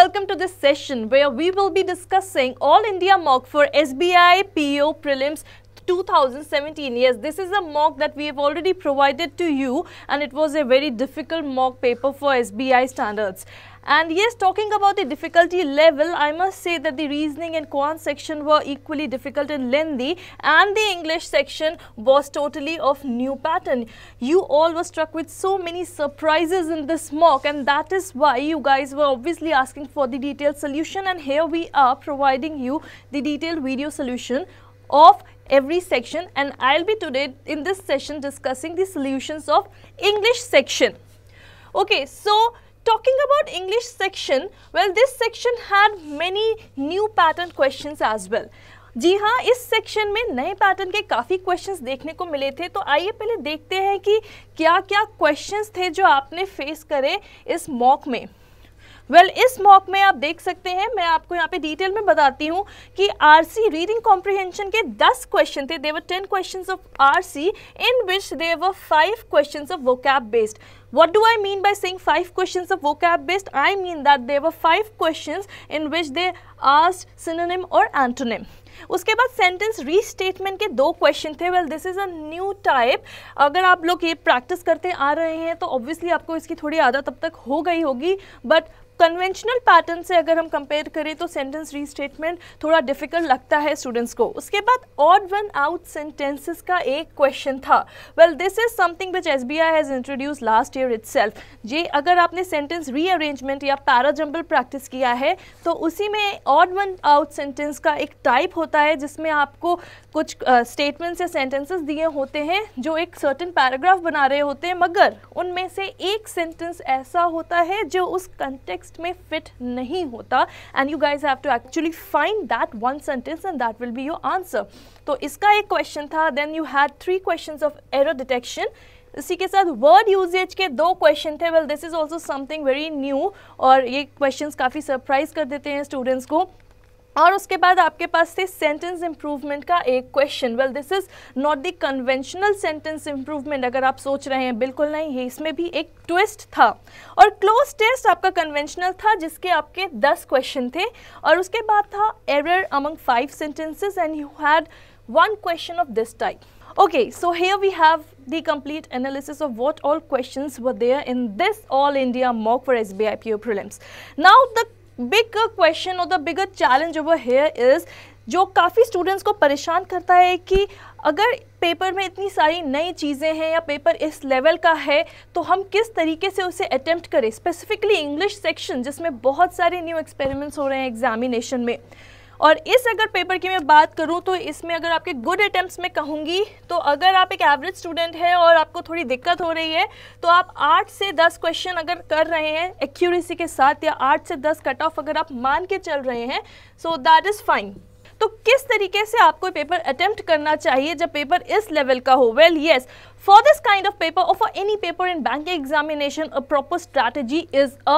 welcome to this session where we will be discussing All India Mock for SBI PO Prelims 2017 yes this is a mock that we have already provided to you and it was a very difficult mock paper for SBI standards and yes, talking about the difficulty level, I must say that the reasoning and quant section were equally difficult and lengthy and the English section was totally of new pattern. You all were struck with so many surprises in this mock and that is why you guys were obviously asking for the detailed solution and here we are providing you the detailed video solution of every section and I'll be today in this session discussing the solutions of English section. Okay, so talking about English section, well this section had many new pattern questions as well. जी हाँ इस section में नए pattern के काफ़ी questions देखने को मिले थे तो आइए पहले देखते हैं कि क्या क्या क्वेश्चंस थे जो आपने फेस करे इस मॉक में वेल well, इस मॉक में आप देख सकते हैं मैं आपको यहाँ पे डिटेल में बताती हूँ कि आरसी रीडिंग कॉम्प्रिहेंशन के 10 क्वेश्चन थे there 10 questions of RC in which there five question of vocab based What do I mean by saying five questions of vocab based? I mean that there were five questions in which they asked synonym or antonym. उसके बाद sentence restatement के दो question थे well this is a new type अगर आप लोग ये practice करते आ रहे हैं तो ऑब्वियसली आपको इसकी थोड़ी आदत अब तक हो गई होगी बट कन्वेंशनल पैटर्न से अगर हम कंपेयर करें तो सेंटेंस रीस्टेटमेंट थोड़ा डिफिकल्ट लगता है स्टूडेंट्स को उसके बाद ऑड वन आउट सेंटेंसेस का एक क्वेश्चन था well this is something which S B I has introduce last year itself अगर आपने सेंटेंस रीअरेंजमेंट या पैराजम्बल प्रैक्टिस किया है तो उसी में ऑड वन आउट सेंटेंस का एक टाइप होता है जिसमें आपको कुछ स्टेटमेंट्स या सेंटेंसेस दिए होते हैं जो एक सर्टन पैराग्राफ बना रहे होते हैं मगर उनमें से एक सेंटेंस ऐसा होता है जो उस कंटेक्स्ट में फिट नहीं होता and you guys have to actually find that one sentence and that will be your answer तो इसका एक क्वेश्चन था then you had three question of error detection इसी के साथ वर्ड यूजेज के दो क्वेश्चन थे well this is also something very new और ये क्वेश्चन काफ़ी सरप्राइज कर देते हैं स्टूडेंट्स को और उसके बाद आपके पास थे सेंटेंस इम्प्रूवमेंट का एक question well this is not the conventional sentence improvement अगर आप सोच रहे हैं बिल्कुल नहीं है इसमें भी एक ट्विस्ट था और क्लोज टेस्ट आपका कन्वेंशनल था जिसके आपके 10 क्वेश्चन थे और उसके बाद था error among five sentences and you had one question of this type. Okay, so here we have the complete analysis of what all in this all India mock for S B I P O prelims now the big question और the bigger challenge over here is जो काफ़ी students को परेशान करता है कि अगर paper में इतनी सारी नई चीज़ें हैं या पेपर इस लेवल का है तो हम किस तरीके से उसे अटैम्प्ट करें स्पेसिफिकली इंग्लिश सेक्शन जिसमें बहुत सारे न्यू एक्सपेरिमेंट्स हो रहे हैं एग्जामिनेशन में और इस अगर पेपर की मैं बात करूँ तो इसमें अगर आपके गुड अटैम्प्ट में कहूँगी तो अगर आप एक एवरेज स्टूडेंट है और आपको थोड़ी दिक्कत हो रही है तो आप आठ से दस क्वेश्चन अगर कर रहे हैं एक्यूरेसी के साथ या आठ से दस कट ऑफ अगर आप मान के चल रहे हैं सो दैट इज़ फाइन तो किस तरीके से आपको पेपर अटेम्प्ट करना चाहिए जब पेपर इस लेवल का हो well yes for this kind of paper और for any paper in bank examination a proper strategy is a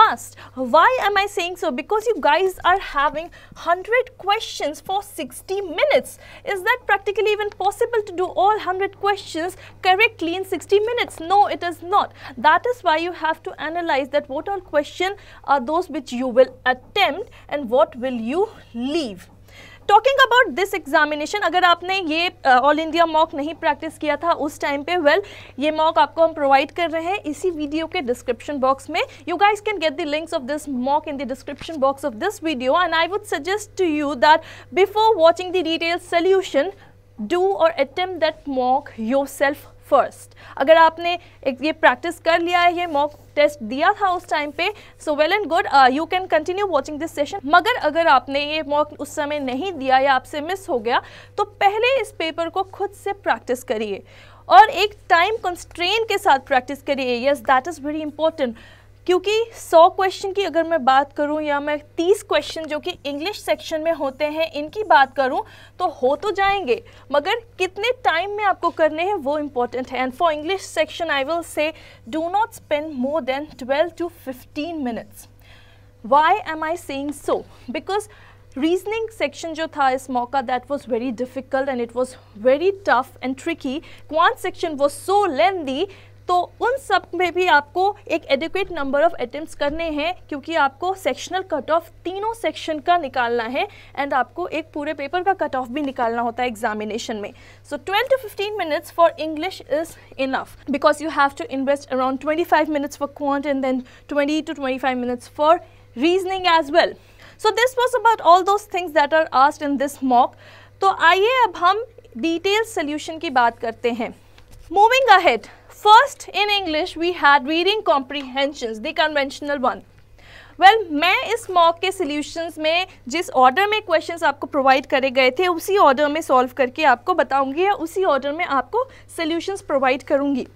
must why am I saying so because you guys are having hundred question for sixty minutes is that practically even possible to do all hundred question correctly in sixty minutes no it is not that is why you have to analyse that what are question are those which you will attempt and what will you leave talking about this examination अगर आपने ये all India mock नहीं practice किया था उस time पे well well, ये mock आपको हम प्रोवाइड कर रहे हैं इसी वीडियो के डिस्क्रिप्शन बॉक्स में you guys can get the links of this mock in the description box of this video and I would suggest to you that before watching the detail solution do और attempt that mock yourself first अगर आपने एक ये practice कर लिया है ये mock test दिया था उस टाइम पे so well and good you can continue watching this session मगर अगर आपने ये मॉक उस समय नहीं दिया या आपसे मिस हो गया तो पहले इस पेपर को खुद से प्रैक्टिस करिए और एक टाइम कंस्ट्रेन के साथ प्रैक्टिस करिए yes that is very important क्योंकि 100 क्वेश्चन की अगर मैं बात करूं या मैं 30 क्वेश्चन जो कि इंग्लिश सेक्शन में होते हैं इनकी बात करूं तो हो तो जाएंगे मगर कितने टाइम में आपको करने हैं वो इम्पॉर्टेंट है and for English section I will say do not spend more than 12 to 15 minutes why am I saying so because reasoning section जो था इस मौका that was very difficult and it was very tough and tricky quant section was so lengthy तो उन सब में भी आपको एक एडिक्वेट नंबर ऑफ अटेम्प्ट करने हैं क्योंकि आपको सेक्शनल कट ऑफ तीनों सेक्शन का निकालना है एंड आपको एक पूरे पेपर का कट ऑफ भी निकालना होता है एग्जामिनेशन में so twelve to fifteen minutes for English is enough because you have to invest around twenty five minutes for quant and then twenty to twenty five minutes for reasoning as well so this was about all those things that are asked in this mock तो आइए अब हम detail solution की बात करते हैं moving ahead first in English we had reading comprehension the conventional one well मैं इस मॉक के सॉल्यूशंस में जिस ऑर्डर में क्वेश्चंस आपको प्रोवाइड करे गए थे उसी ऑर्डर में सॉल्व करके आपको बताऊंगी या उसी ऑर्डर में आपको सॉल्यूशंस प्रोवाइड करूंगी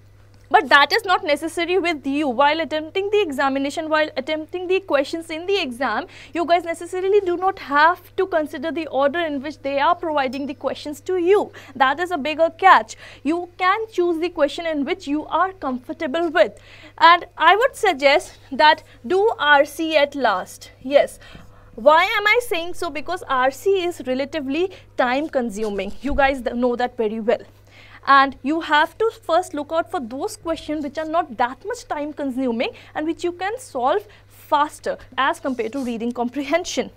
But that is not necessary with you. While attempting the examination, while attempting the questions in the exam, you guys necessarily do not have to consider the order in which they are providing the questions to you. That is a bigger catch. You can choose the question in which you are comfortable with. And I would suggest that do RC at last. Yes, why am i saying so because rc is relatively time consuming you guys know that very well and you have to first look out for those questions which are not that much time consuming and which you can solve faster as compared to reading comprehension.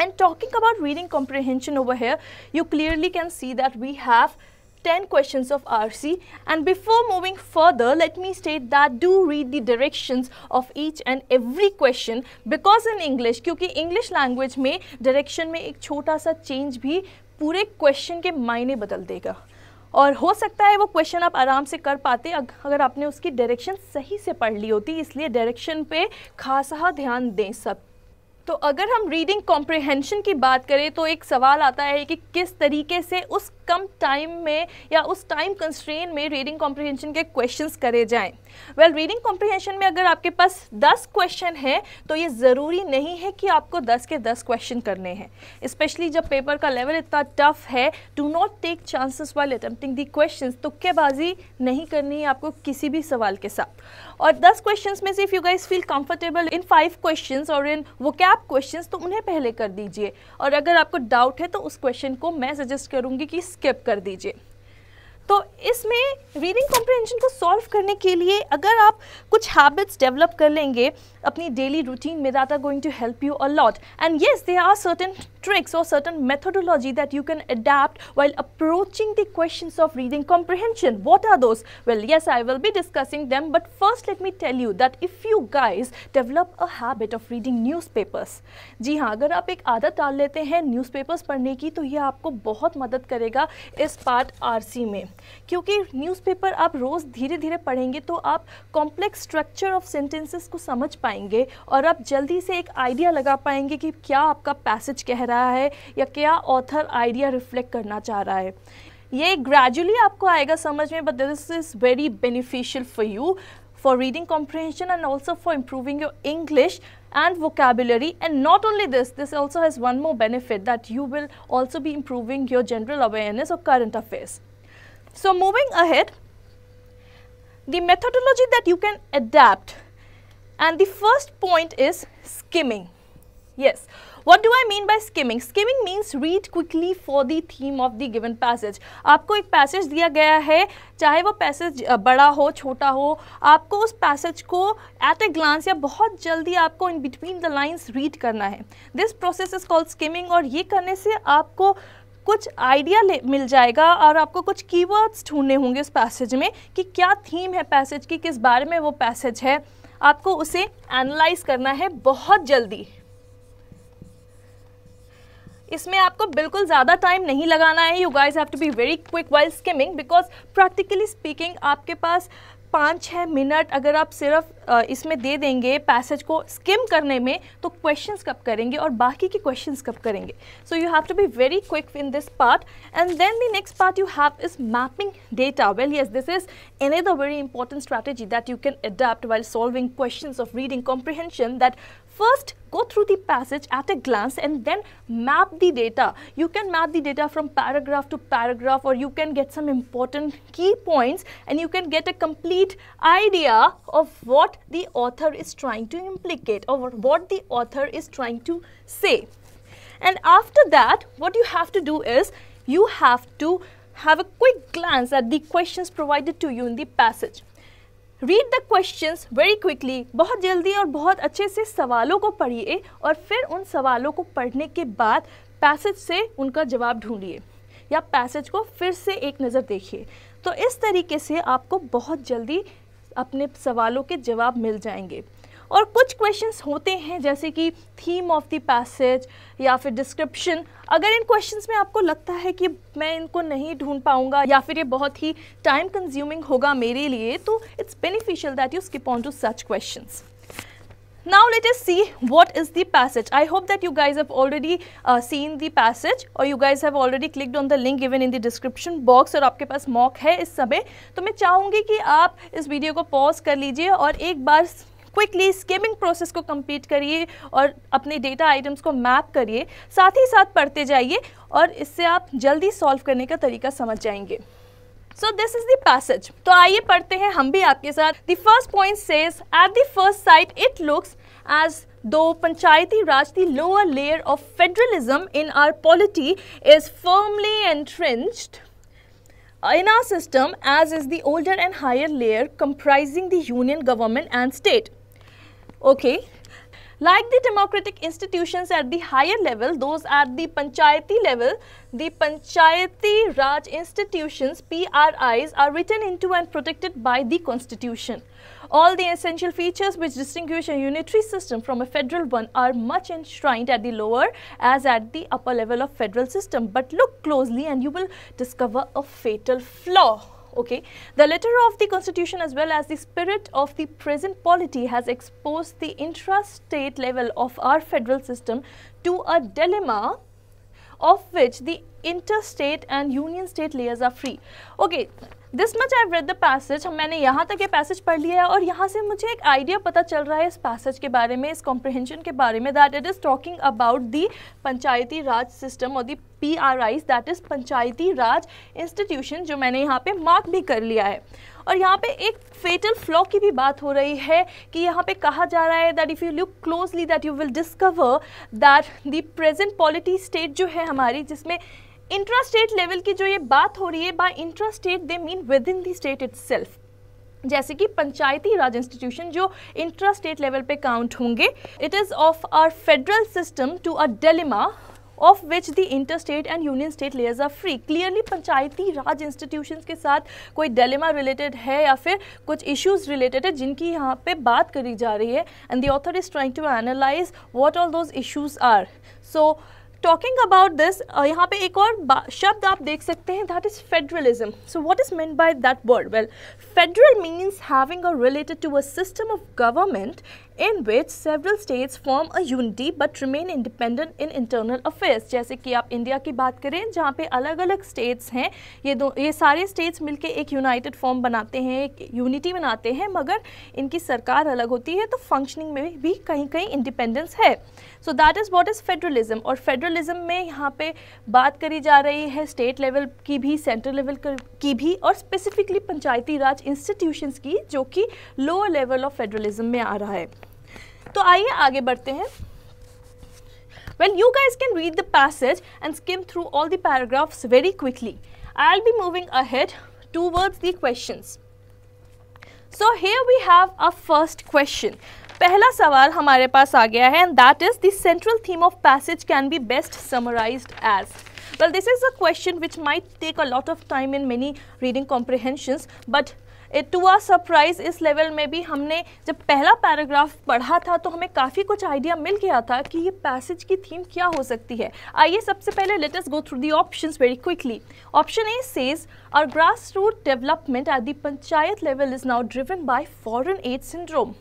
And talking about reading comprehension over here, you clearly can see that we have 10 questions of RC and before moving further let me state that do read the directions of each and every question because in English क्योंकि English language में direction में एक छोटा सा change भी पूरे question के मायने बदल देगा और हो सकता है वो क्वेश्चन आप आराम से कर पाते अगर आपने उसकी डायरेक्शन सही से पढ़ ली होती इसलिए डायरेक्शन पे खासा ध्यान दें सब तो अगर हम रीडिंग कॉम्प्रिहेंशन की बात करें तो एक सवाल आता है कि किस तरीके से उस कम टाइम में या उस टाइम कंस्ट्रेन में रीडिंग कॉम्प्रिहेंशन के क्वेश्चंस करे जाएं वेल रीडिंग कॉम्प्रिहेंशन में अगर आपके पास 10 क्वेश्चन है तो ये ज़रूरी नहीं है कि आपको 10 के 10 क्वेश्चन करने हैं स्पेशली जब पेपर का लेवल इतना टफ है do not take chances while attempting the question तुक्केबाजी नहीं करनी है आपको किसी भी सवाल के साथ और 10 क्वेश्चन में से if you guys feel comfortable in five question और इन वो कैप क्वेश्चन तो उन्हें पहले कर दीजिए और अगर आपको डाउट है तो उस क्वेश्चन को मैं सजेस्ट करूँगी कि स्किप कर दीजिए तो इसमें रीडिंग कॉम्प्रिहेंशन को सॉल्व करने के लिए अगर आप कुछ हैबिट्स डेवलप कर लेंगे अपनी डेली रूटीन में that are going to help you a lot and yes they are certain tricks और certain methodology that you can adept while approaching the question of reading comprehension what are those well yes I will be discussing them but first let me tell you that if you guys develop a habit of reading newspapers जी हाँ अगर आप एक आदत डाल लेते हैं news papers पढ़ने की तो ये आपको बहुत मदद करेगा इस पार्ट आर सी में क्योंकि न्यूज़पेपर आप रोज़ धीरे धीरे पढ़ेंगे तो आप कॉम्प्लेक्स स्ट्रक्चर ऑफ सेंटेंसेस को समझ पाएंगे और आप जल्दी से एक आइडिया लगा पाएंगे कि क्या आपका पैसेज कह रहा है या क्या ऑथर आइडिया रिफ्लेक्ट करना चाह रहा है ये ग्रेजुअली आपको आएगा समझ में but this is very beneficial for you for reading comprehension and also for improving your English and vocabulary and not only this this also has one more benefit that you will also be improving your general awareness और current affairs So moving ahead, the methodology that you can adapt and the first point is skimming. Yes. What do I mean by skimming? Skimming means read quickly for the theme of the given passage. आपको एक passage दिया गया है चाहे वो passage बड़ा हो छोटा हो आपको उस passage को at a glance या बहुत जल्दी आपको in between the lines read करना है this process is called skimming और ये करने से आपको कुछ आइडिया मिल जाएगा और आपको कुछ कीवर्ड्स ढूंढने होंगे उस पैसेज में कि क्या थीम है पैसेज की किस बारे में वो पैसेज है आपको उसे एनालाइज करना है बहुत जल्दी इसमें आपको बिल्कुल ज़्यादा टाइम नहीं लगाना है you guys have to be very quick while skimming because practically speaking आपके पास पाँच छः मिनट अगर आप सिर्फ इसमें दे देंगे पैसेज को स्किम करने में तो क्वेश्चंस कब करेंगे और बाकी के क्वेश्चंस कब करेंगे so you have to be very quick in this part and then the next part you have is mapping data well yes this is the very important strategy that you can adapt well solving question of reading comprehension that first go through the passage at a glance and then map the data. You can map the data from paragraph to paragraph or you can get some important key points and you can get a complete idea of what the author is trying to implicate or what the author is trying to say. And after that, what you have to do is you have to have a quick glance at the questions provided to you in the passage. Read the question very quickly बहुत जल्दी और बहुत अच्छे से सवालों को पढ़िए और फिर उन सवालों को पढ़ने के बाद पैसेज से उनका जवाब ढूंढिए या पैसेज को फिर से एक नज़र देखिए तो इस तरीके से आपको बहुत जल्दी अपने सवालों के जवाब मिल जाएंगे और कुछ क्वेश्चंस होते हैं जैसे कि थीम ऑफ द पैसेज या फिर डिस्क्रिप्शन अगर इन क्वेश्चंस में आपको लगता है कि मैं इनको नहीं ढूंढ पाऊंगा या फिर ये बहुत ही टाइम कंज्यूमिंग होगा मेरे लिए तो it's beneficial that you skip on to such question now let us see what is the passage i hope that you guys have already uh, seen the passage or you guys have already clicked on the link given in the description box और आपके पास mock है इस समय तो मैं चाहूँगी कि आप इस वीडियो को pause कर लीजिए और एक बार क्विकली स्किमिंग प्रोसेस को कंप्लीट करिए और अपने डेटा आइटम्स को मैप करिए साथ ही साथ पढ़ते जाइए और इससे आप जल्दी सॉल्व करने का तरीका समझ जाएंगे सो दिस इज दैसेज तो आइए पढ़ते हैं हम भी आपके साथ the first point says at the first sight it looks as though Panchayati Raj the lower layer of federalism in our polity is firmly entrenched in our system as is the older and higher layer comprising the union government and state Okay. Like the democratic institutions at the higher level, those at the panchayati level, the Panchayati Raj institutions, PRIs, are written into and protected by the constitution. All the essential features which distinguish a unitary system from a federal one are much enshrined at the lower as at the upper level of federal system. But look closely and you will discover a fatal flaw. Okay. The letter of the constitution as well as the spirit of the present polity has exposed the intra-state level of our federal system to a dilemma of which the interstate and union state layers are free. Okay, this much I read the passage मैंने यहाँ तक ये passage पढ़ लिया है और यहाँ से मुझे एक आइडिया पता चल रहा है इस पैसेज के बारे में इस कॉम्प्रहेंशन के बारे में that it is talking about the Panchayati Raj system और the P R Is that is Panchayati Raj institution जो मैंने यहाँ पे मार्क भी कर लिया है और यहाँ पे एक फेटल फ्लॉ की भी बात हो रही है कि यहाँ पे कहा जा रहा है that if you look closely that you will discover that the present polity state जो है हमारी जिसमें इंट्रा स्टेट लेवल की जो ये बात हो रही है by intra state they mean within the state it's जैसे कि पंचायती राज इंस्टीट्यूशन जो इंट्रा स्टेट लेवल पे काउंट होंगे it is of our federal system to a dilemma of which the inter state and union state layers are free clearly Panchayati Raj institution के साथ कोई dilemma related है या फिर कुछ इश्यूज रिलेटेड है जिनकी यहाँ पे बात करी जा रही है and the author is trying to analyse what all those issues are so talking about this यहाँ पे एक और शब्द आप देख सकते हैं that is federalism so what is mean by that word well federal means having a related to a system of government in which several states form a unity but remain independent in internal affairs जैसे कि आप India की बात करें जहाँ पे अलग अलग स्टेट्स हैं ये दो ये सारे स्टेट्स मिलके एक यूनाइटेड फॉर्म बनाते हैं एक यूनिटी बनाते हैं मगर इनकी सरकार अलग होती है तो फंक्शनिंग में भी कहीं कहीं इंडिपेंडेंस है so that is what is federalism और फेडरलिज्म में यहाँ पे बात करी जा रही है स्टेट लेवल की भी सेंट्रल लेवल की भी और स्पेसिफिकली पंचायती राज इंस्टीट्यूशंस की जो कि लोअर लेवल ऑफ फेडरलिज्म में आ रहा है तो आइए आगे बढ़ते हैं well you guys can read the passage and skim through all the very quickly I'll be moving ahead towards the question so here we have a first question पहला सवाल हमारे पास आ गया है and that is central theme of passage can be best summarise as well this is a question which may take a lot of time in many reading comprehension but to our surprise इस level में भी हमने जब पहला paragraph पढ़ा था तो हमें काफ़ी कुछ आइडिया मिल गया था कि ये पैसेज की थीम क्या हो सकती है आइए सबसे पहले let's go through the option very quickly option A says our grass root development at the panchayat level is now driven by foreign aid syndrome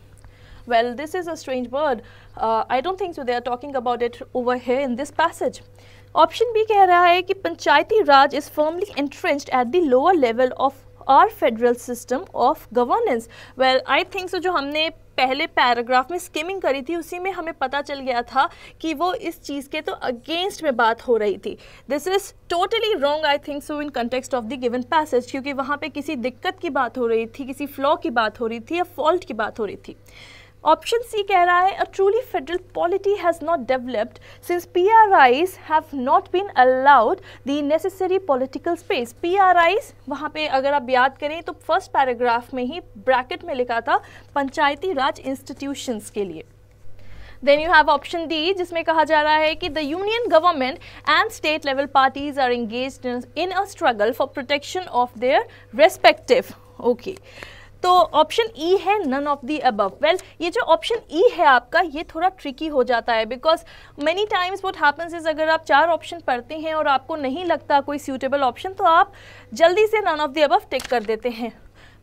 well this is a strange word I don't think so they are talking about it over here in this passage option B कह रहा है कि Panchayati Raj is firmly entrenched at the lower level of our federal system of governance well I think so जो हमने पहले paragraph में skimming करी थी उसी में हमें पता चल गया था कि वो इस चीज़ के तो अगेंस्ट में बात हो रही थी this is totally wrong I think so in context of the given passage क्योंकि वहाँ पे किसी दिक्कत की बात हो रही थी किसी फ्लॉ की बात हो रही थी या फॉल्ट की बात हो रही थी ऑप्शन सी कह रहा है a truly federal polity has not developed since P have not been allowed the necessary political space P वहां पे अगर आप याद करें तो फर्स्ट पैराग्राफ में ही ब्रैकेट में लिखा था पंचायती राज इंस्टीट्यूशंस के लिए then you have option D जिसमें कहा जा रहा है कि the union government and state level parties are engage in a struggle for protection of their respective okay तो ऑप्शन ई e है none of the above well ये जो ऑप्शन ई e है आपका ये थोड़ा ट्रिकी हो जाता है because many times what happens is अगर आप चार ऑप्शन पढ़ते हैं और आपको नहीं लगता कोई सूटेबल ऑप्शन तो आप जल्दी से none of the above tick कर देते हैं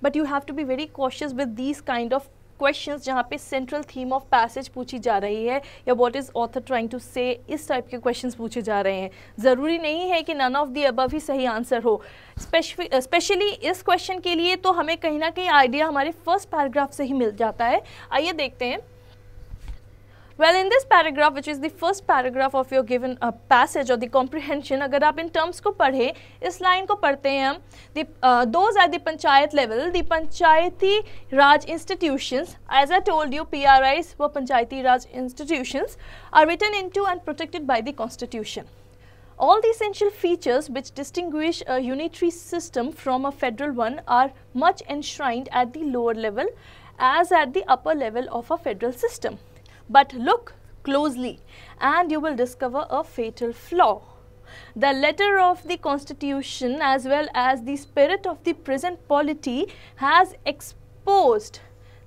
but you have to be very cautious with these kind of questions जहाँ पे सेंट्रल थीम ऑफ पैसेज पूछी जा रही है या what is author trying to say इस टाइप के क्वेश्चंस पूछे जा रहे हैं ज़रूरी नहीं है कि नन ऑफ दी अबव ही सही आंसर हो स्पेशली इस क्वेश्चन के लिए तो हमें कहीं ना कहीं आइडिया हमारे फर्स्ट पैराग्राफ से ही मिल जाता है आइए देखते हैं well, in this paragraph, which is the first paragraph of your given uh, passage or the comprehension, अगर आप terms ko पढ़े is line ko पढ़ते हैं the, uh, those at the panchayat level, the panchayati raj institutions, as I told you, PRIs were panchayati raj institutions, are written into and protected by the constitution. All the essential features which distinguish a unitary system from a federal one are much enshrined at the lower level as at the upper level of a federal system. But look closely and you will discover a fatal flaw. The letter of the constitution as well as the spirit of the present polity has exposed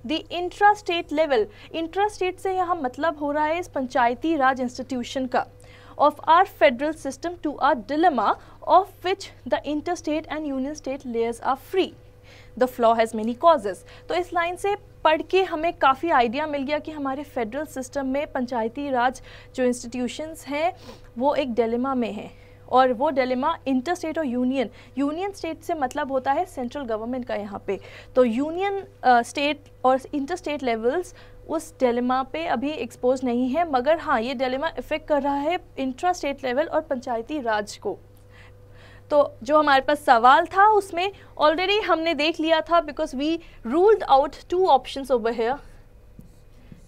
the intrastate level. Intrastate se yaha matlab ho raha hai is panchayati raj institution ka of our federal system to a dilemma of which the interstate and union state layers are free. The flaw has many causes. So, इस line से पढ़ के हमें काफ़ी idea मिल गया कि हमारे federal system में पंचायती राज जो इंस्टीट्यूशंस हैं वो एक डेलेमा में हैं और वो डेलेमा इंटर स्टेट और यूनियन यूनियन स्टेट से मतलब होता है सेंट्रल गवर्नमेंट का यहाँ पे तो यूनियन स्टेट और इंटर स्टेट लेवल्स उस डेलेमा पे अभी एक्सपोज नहीं है मगर हाँ ये डेलेमा इफ़ेक्ट कर रहा है इंट्रा स्टेट लेवल और पंचायती राज को तो जो हमारे पास सवाल था उसमें ऑलरेडी हमने देख लिया था because we ruled out two option over here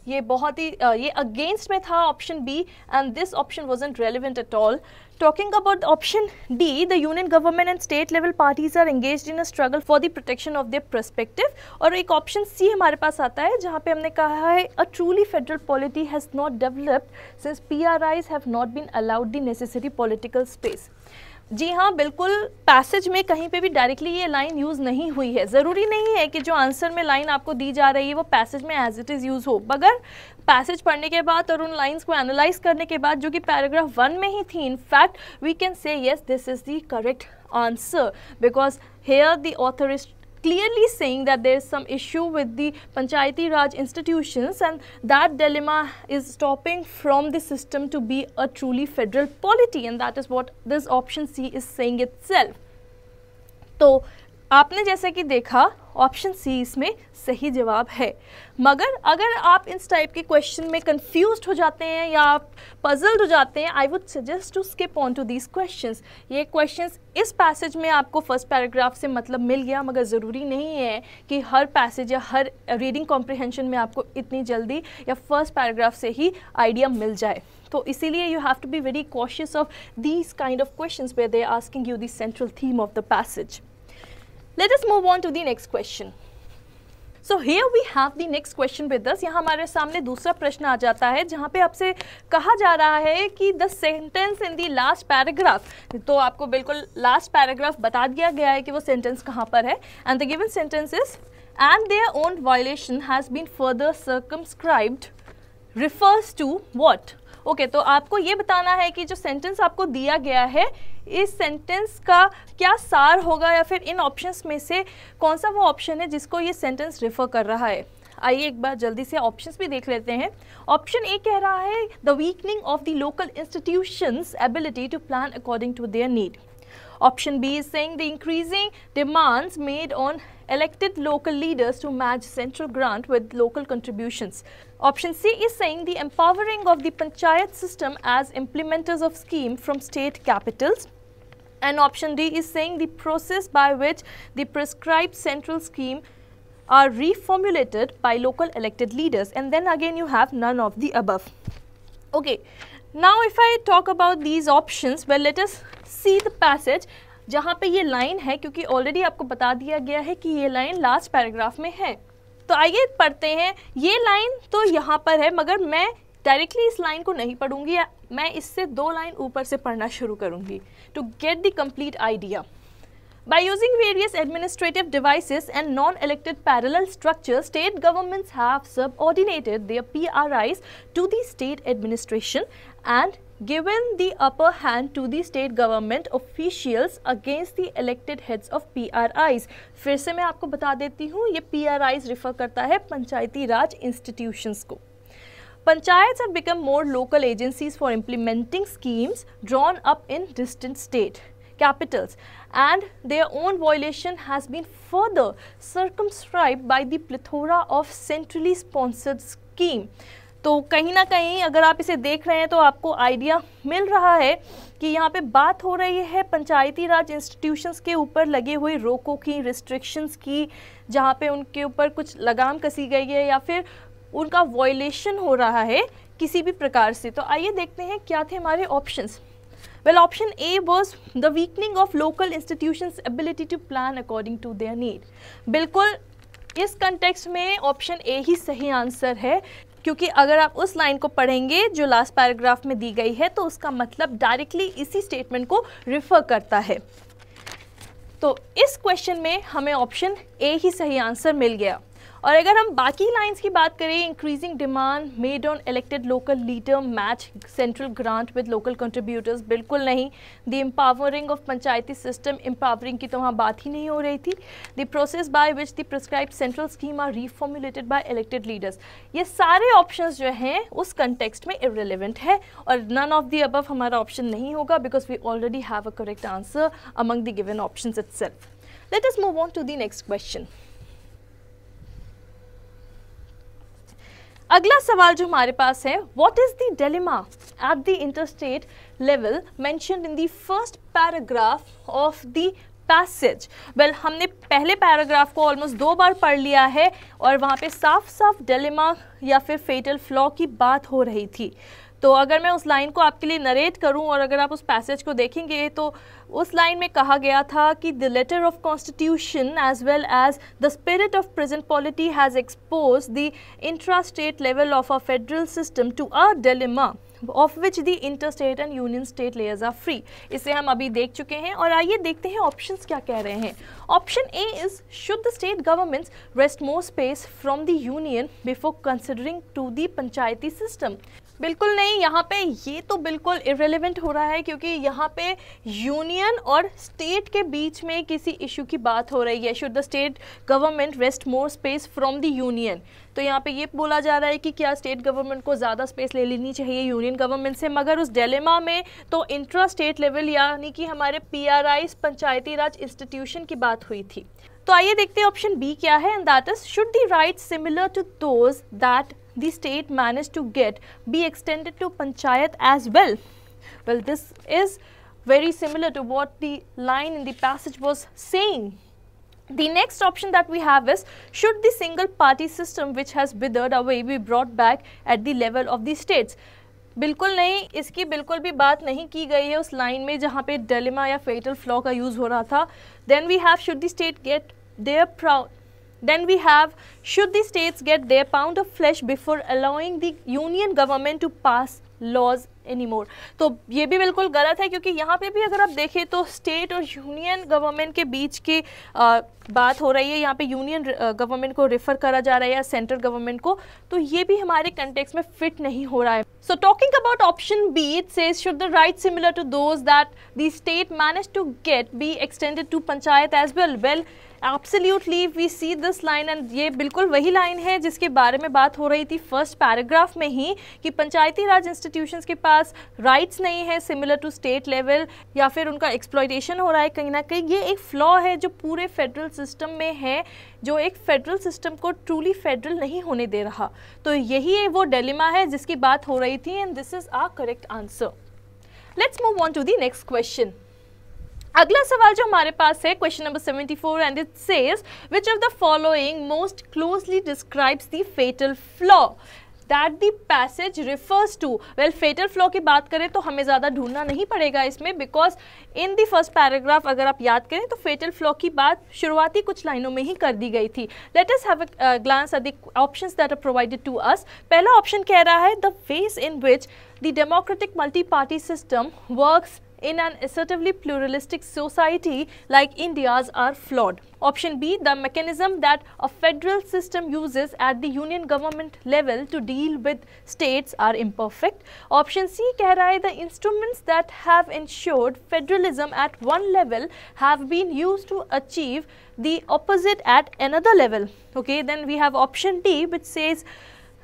ये बहुत ही ये अगेंस्ट में था option B and this option was irrelevant at all talking about option D the union government and state level parties are engage in a struggle for the protection of their prospective और एक option C हमारे पास आता है जहाँ पे हमने कहा है a truly federal polity has not developed since P R Is have not been allowed the necessary political space जी हाँ बिल्कुल पैसेज में कहीं पे भी डायरेक्टली ये लाइन यूज़ नहीं हुई है ज़रूरी नहीं है कि जो आंसर में लाइन आपको दी जा रही है वो पैसेज में एज इट इज़ यूज़ हो मगर पैसेज पढ़ने के बाद और उन लाइंस को एनालाइज करने के बाद जो कि पैराग्राफ वन में ही थी in fact we can say yes this is the correct answer because here the author is clearly saying that there is some issue with the Panchayati Raj institutions and that dilemma is stopping from the system to be a truly federal polity and that is what this option C is saying itself. So, आपने जैसे कि देखा option C इसमें सही जवाब है मगर अगर आप इस टाइप के क्वेश्चन में कंफ्यूज हो जाते हैं या आप पजल्ड हो जाते हैं I would suggest to skip on to these question ये क्वेश्चन इस पैसेज में आपको फर्स्ट पैराग्राफ से मतलब मिल गया मगर ज़रूरी नहीं है कि हर पैसेज या हर रीडिंग कॉम्प्रिहेंशन में आपको इतनी जल्दी या फर्स्ट पैराग्राफ से ही आइडिया मिल जाए तो इसीलिए you have to be very cautious of these kind of question way they asking you central central theme of the passage let us move on to the next question so here we have the next question with this यहाँ हमारे सामने दूसरा प्रश्न आ जाता है जहाँ पे आपसे कहा जा रहा है कि the sentence in the last paragraph तो आपको बिल्कुल लास्ट पैराग्राफ बता दिया गया है कि वो सेंटेंस कहाँ पर है and the given sentence is and their own violation has been further circumscribed refers to what okay तो आपको ये बताना है कि जो सेंटेंस आपको दिया गया है इस सेंटेंस का क्या सार होगा या फिर इन ऑप्शंस में से कौन सा वो ऑप्शन है जिसको ये सेंटेंस रेफर कर रहा है आइए एक बार जल्दी से ऑप्शंस भी देख लेते हैं ऑप्शन ए कह रहा है the weakening of the local institutions ability to plan according to their need option b is saying the increasing demands made on elected local leaders to match central grant with local contributions option c is saying the empowering of the panchayat system as implementers of scheme from state capitals and option D is saying the process by which the prescribed central scheme are reformulated by local elected leaders and then again you have none of the above. Okay, now if I talk about these options, well let us see the passage जहाँ पे ये line है क्योंकि already आपको बता दिया गया है कि ये लाइन लास्ट पैराग्राफ में है तो आइए पढ़ते हैं ये लाइन तो यहाँ पर है मगर मैं डायरेक्टली इस लाइन को नहीं पढ़ूंगी मैं इससे दो लाइन ऊपर से पढ़ना शुरू करूंगी to get the complete idea by using various administrative device and non elected parallel structure state government have subordinated their P R Is to the state administration and given the upper hand to the state government officials against the elected heads of P R Is फिर से मैं आपको बता देती हूँ ये P R eyes रिफर करता है पंचायती राज इंस्टीट्यूशन को Panchayats have become more local agencies for implementing schemes drawn up in distant state capitals and their own violation has been further circumscribed by the plethora of centrally sponsored scheme तो कहीं ना कहीं अगर आप इसे देख रहे हैं तो आपको आइडिया मिल रहा है कि यहाँ पे बात हो रही है पंचायती राज इंस्टीट्यूशंस के ऊपर लगे हुए रोकों की रिस्ट्रिक्शंस की जहाँ पे उनके ऊपर कुछ लगाम कसी गई है या फिर उनका वॉयलेशन हो रहा है किसी भी प्रकार से तो आइए देखते हैं क्या थे हमारे options well option A was the weakening of local institution ability to plan according to their need बिल्कुल इस कंटेक्स में ऑप्शन ए ही सही आंसर है क्योंकि अगर आप उस लाइन को पढ़ेंगे जो लास्ट पैराग्राफ में दी गई है तो उसका मतलब डायरेक्टली इसी स्टेटमेंट को रिफ़र करता है तो इस क्वेश्चन में हमें ऑप्शन ए ही सही आंसर मिल गया और अगर हम बाकी लाइंस की बात करें increasing demand made on elected local leader match central grant with local contributors बिल्कुल नहीं the empowering of Panchayati system empowering की तो वहाँ बात ही नहीं हो रही थी the process by which the prescribe central scheme are reformulated by elected leaders ये सारे ऑप्शन जो हैं उस कंटेक्सट में इरेलीवेंट है और नन ऑफ द अबव हमारा ऑप्शन नहीं होगा because we already have a correct answer the the option options self let us move on to the next question अगला सवाल जो हमारे पास है what is the dilemma at the interstate level mention in the first paragraph of the passage well हमने पहले paragraph को almost दो बार पढ़ लिया है और वहाँ पे साफ साफ डेलीमा या फिर फेटल फ्लॉ की बात हो रही थी तो अगर मैं उस लाइन को आपके लिए नरेट करूं और अगर आप उस पैसेज को देखेंगे तो उस लाइन में कहा गया था कि the letter of constitution as well as the spirit of present polity has expose the intra state level of a federal system to a dilemma of which the inter state and union state layers are free इसे हम अभी देख चुके हैं और आइए देखते हैं ऑप्शन क्या कह रहे हैं option A is should the state government wrest more space from the union before considering to the Panchayati system बिल्कुल नहीं यहाँ पे ये तो बिल्कुल इरेलीवेंट हो रहा है क्योंकि यहाँ पे यूनियन और स्टेट के बीच में किसी इशू की बात हो रही है should the state government wrest more space from the union तो यहाँ पे ये बोला जा रहा है कि क्या स्टेट गवर्नमेंट को ज़्यादा स्पेस ले लेनी चाहिए यूनियन गवर्नमेंट से मगर उस डेलेमा में तो इंट्रा स्टेट लेवल यानी कि हमारे पी पंचायती राज इंस्टीट्यूशन की बात हुई थी तो आइए देखते हैं ऑप्शन बी क्या है and that is should the right similar to those that the state managed to get be extended to panchayat as well. Well, this is very similar to what the line in the passage was saying. The next option that we have is should the single party system which has withered away be brought back at the level of the states. बिल्कुल नहीं इसकी बिल्कुल भी बात नहीं की गई है उस लाइन में जहाँ पे डेलिमा या फेटल फ्लॉ का यूज़ हो रहा था then we have should the state get their proud Then we have, should the states get their pound of flesh before allowing the union government to pass laws anymore? तो ये भी बिल्कुल गलत है क्योंकि यहाँ पे भी अगर आप देखें तो स्टेट और यूनियन गवर्नमेंट के बीच की बात हो रही है यहाँ पे यूनियन गवर्नमेंट को रेफ़र करा जा रहा है या सेंट्रल गवर्नमेंट को तो ये भी हमारे कंटेक्स में फिट नहीं हो रहा है so talking about option B it says should the right similar to those that the state manage to get be extended to panchayat as well well absolutely we see this line and ये बिल्कुल वही line है जिसके बारे में बात हो रही थी फर्स्ट पैराग्राफ में ही कि पंचायती राज इंस्टीट्यूशंस के पास राइट्स नहीं है सिमिलर टू स्टेट लेवल या फिर उनका एक्सप्लॉयटेशन हो रहा है कहीं ना कहीं ये एक फ्लॉ है जो पूरे फेडरल सिस्टम में है जो एक फेडरल सिस्टम को ट्रूली फेडरल नहीं होने दे रहा तो यही वो डेलिमा है जिसकी बात हो रही थी and this is our correct answer let's move on to the next question अगला सवाल जो हमारे पास है question number 74 and it says which of the following most closely describes the fatal flaw that the passage refers to well fatal flaw की बात करें तो हमें ज़्यादा ढूंढना नहीं पड़ेगा इसमें because in the first paragraph अगर आप याद करें तो फेटल फ्लॉ की बात शुरुआती कुछ लाइनों में ही कर दी गई थी let have glance at the options that are provided to us पहला ऑप्शन कह रहा है the ways in which the democratic multi party system works in an assertively pluralistic society like India's are flawed. Option B, the mechanism that a federal system uses at the union government level to deal with states are imperfect. Option C, कह the instruments that have ensured federalism at one level have been used to achieve the opposite at another level. Okay, then we have option D which says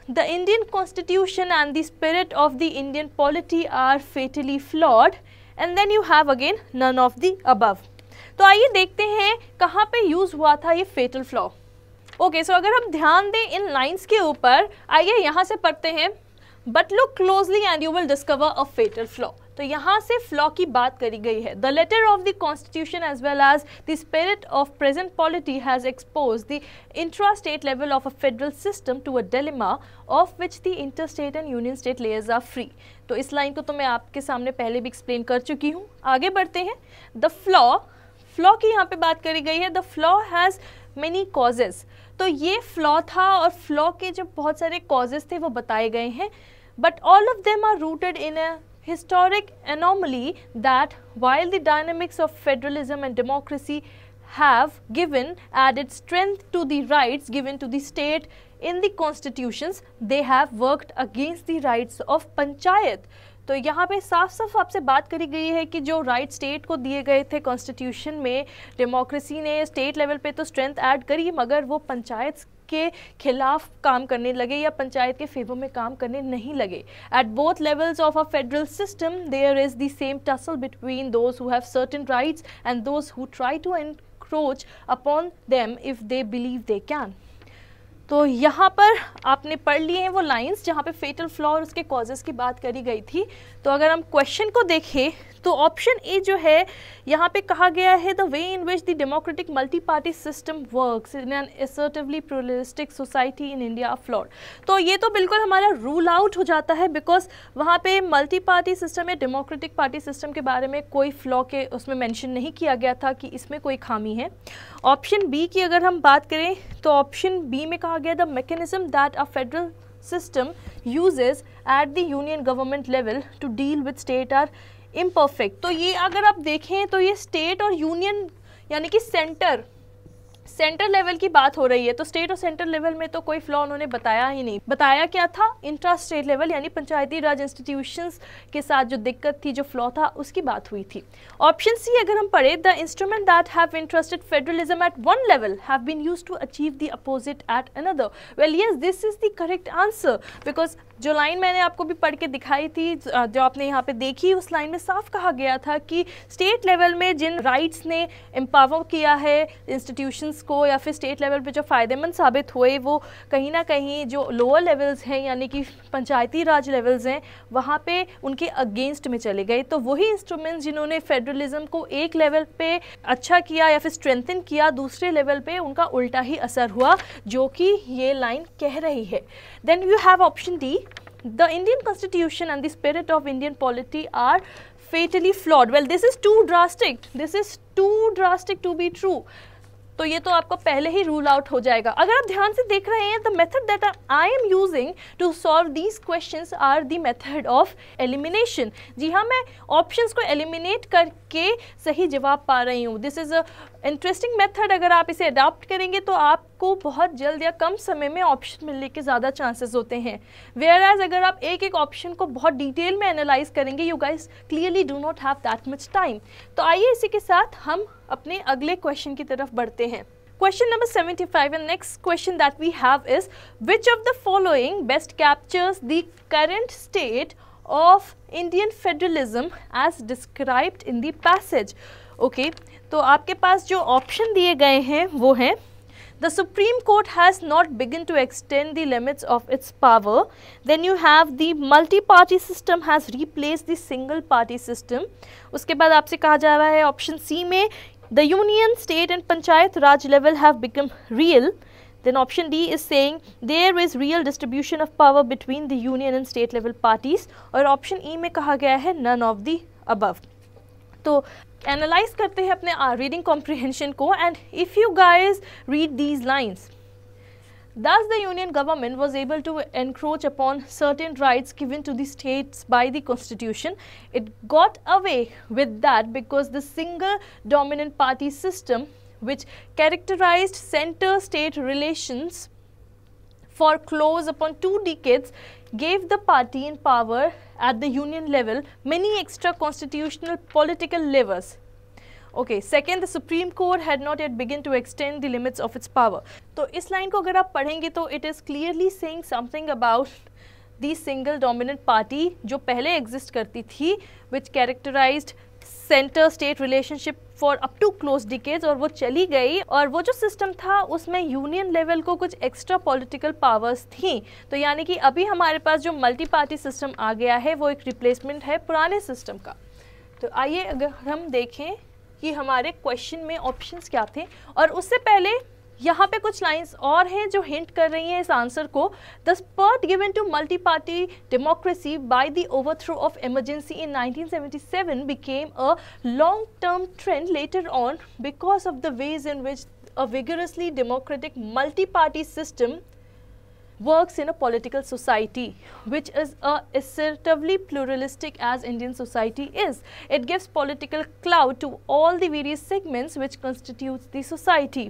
the Indian constitution and the spirit of the Indian polity are fatally flawed. And then you have again none of the above तो आइए देखते हैं कहाँ पे use हुआ था ये फेटल flaw okay so अगर हम ध्यान दें इन लाइंस के ऊपर आइए यहाँ से पढ़ते हैं but look closely and you will discover a fatal flaw तो यहाँ से फ्लॉ की बात करी गई है the letter of the constitution as well as the spirit of present polity has expose the intra state level of a federal system to a dilemma of which the inter state and union state layers are free तो इस line को तो मैं आपके सामने पहले भी explain कर चुकी हूँ आगे बढ़ते हैं द फ्लॉ फ्लॉ की यहाँ पे बात करी गई है the flaw has many causes तो ये फ्लॉ था और फ्लॉ के जो बहुत सारे कॉजेज थे वो बताए गए हैं but all of them are rooted in a historic anomaly that while the dynamics of federalism and democracy have given it strength to the rights given to the state in the constitution they have worked against the rights of panchayat तो यहाँ पे साफ साफ आपसे बात करी गई है कि जो राइट स्टेट को दिए गए थे कॉन्स्टिट्यूशन में डेमोक्रेसी ने स्टेट लेवल पे तो स्ट्रेंथ ऐड करी मगर वो पंचायत के खिलाफ काम करने लगे या पंचायत के फेवर में काम करने नहीं लगे at both levels of a federal system there is the same tussle between those who have certain rights and those who try to encroach upon them if they believe they can तो यहाँ पर आपने पढ़ लिए हैं वो lines जहाँ पे फेटल फ्लॉ और उसके कॉजेज़ की बात करी गई थी तो अगर हम क्वेश्चन को देखें तो ऑप्शन ए जो है यहाँ पे कहा गया है the way in which the democratic multi party system works in an assertively pluralistic society in India flawed तो ये तो बिल्कुल हमारा रूल आउट हो जाता है बिकॉज वहाँ पे मल्टी पार्टी सिस्टम या डेमोक्रेटिक पार्टी सिस्टम के बारे में कोई फ्लॉ के उसमें मैंशन नहीं किया गया था कि इसमें कोई खामी है ऑप्शन बी की अगर हम बात करें तो ऑप्शन बी में कहा आगे the mechanism that a federal system uses at the union government level to deal with state are imperfect तो ये अगर आप देखें तो ये स्टेट और यूनियन यानी कि सेंटर सेंटर लेवल की बात हो रही है तो स्टेट और सेंट्रल लेवल में तो कोई फ्लॉ उन्होंने बताया ही नहीं बताया क्या था इंट्रा स्टेट लेवल यानी पंचायती राज इंस्टीट्यूशन के साथ जो दिक्कत थी जो फ्लॉ था उसकी बात हुई थी ऑप्शन सी अगर हम पढ़े the instrument that have interested federalism at one level have been use to achieve the opposite at another well yes this is the correct answer because जो लाइन मैंने आपको भी पढ़ के दिखाई थी जो आपने यहाँ पे देखी उस लाइन में साफ कहा गया था कि स्टेट लेवल में जिन राइट्स ने एम्पावर किया है इंस्टीट्यूशंस को या फिर स्टेट लेवल पे जो फ़ायदेमंद साबित हुए वो कहीं ना कहीं जो लोअर लेवल्स हैं यानी कि पंचायती राज लेवल्स हैं वहाँ पे उनके अगेंस्ट में चले गए तो वही इंस्ट्रूमेंट्स जिन्होंने फेडरलिज्म को एक लेवल पर अच्छा किया या फिर स्ट्रेंथन किया दूसरे लेवल पर उनका उल्टा ही असर हुआ जो कि ये लाइन कह रही है then you have option D the Indian constitution and the spirit of Indian polity are fatally flawed. Well, this is too drastic. This is too drastic to be true. तो ये तो आपका पहले ही रूल आउट हो जाएगा अगर आप ध्यान से देख रहे हैं the method that I am using to solve these questions are the method of elimination जी हाँ मैं ऑप्शंस को एलिमिनेट करके सही जवाब पा रही हूँ this is a interesting method अगर आप इसे अडॉप्ट करेंगे तो आप आपको बहुत जल्द या कम समय में ऑप्शन मिलने के ज़्यादा चांसेस होते हैं वेयर एज अगर आप एक एक ऑप्शन को बहुत डिटेल में एनालाइज करेंगे you guys clearly do not have that much time तो आइए इसी के साथ हम अपने अगले क्वेश्चन की तरफ बढ़ते हैं question number seventy five and next question that we have is which of the following best captures the current state of Indian federalism as described in the passage okay तो आपके पास जो ऑप्शन दिए गए हैं वो हैं the Supreme Court has not begun to extend the limits of its power. Then you have the multi-party system has replaced the single party system. उसके बाद आपसे कहा जा रहा है option C में the union, state and panchayat raj level have become real. Then option D is saying there is real distribution of power between the union and state level parties. Or option E में कहा गया है none of the above. तो analyse करते हैं अपने reading uh, comprehension को and if you guys read these lines Thus, the Union government was able to encroach upon certain rights given to the states by the constitution. It got away with that because the single dominant party system which characterized center-state relations for close upon two decades gave the party in power at the union level many extra constitutional political levers okay second the supreme court had not yet begin to extend the limits of its power तो इस line को अगर आप पढ़ेंगे तो it is clearly saying something about the single dominant party जो पहले exist करती थी which characterised centre state relationship for up to close decades और वो चली गई और वो जो सिस्टम था उसमें यूनियन लेवल को कुछ एक्स्ट्रा पॉलिटिकल पावर्स थी तो यानी कि अभी हमारे पास जो मल्टी पार्टी सिस्टम आ गया है वो एक रिप्लेसमेंट है पुराने सिस्टम का तो आइए अगर हम देखें कि हमारे क्वेश्चन में ऑप्शंस क्या थे और उससे पहले यहाँ पे कुछ लाइंस और हैं जो हिंट कर रही हैं इस आंसर को the spurt given to multi party democracy by the overthrow of emergency in 1977 became a long term trend later on because of the ways in which a vigorously democratic multi party system work in a political society which is assertively pluralistic as Indian society is it gives political clout to all the various segments which constitute the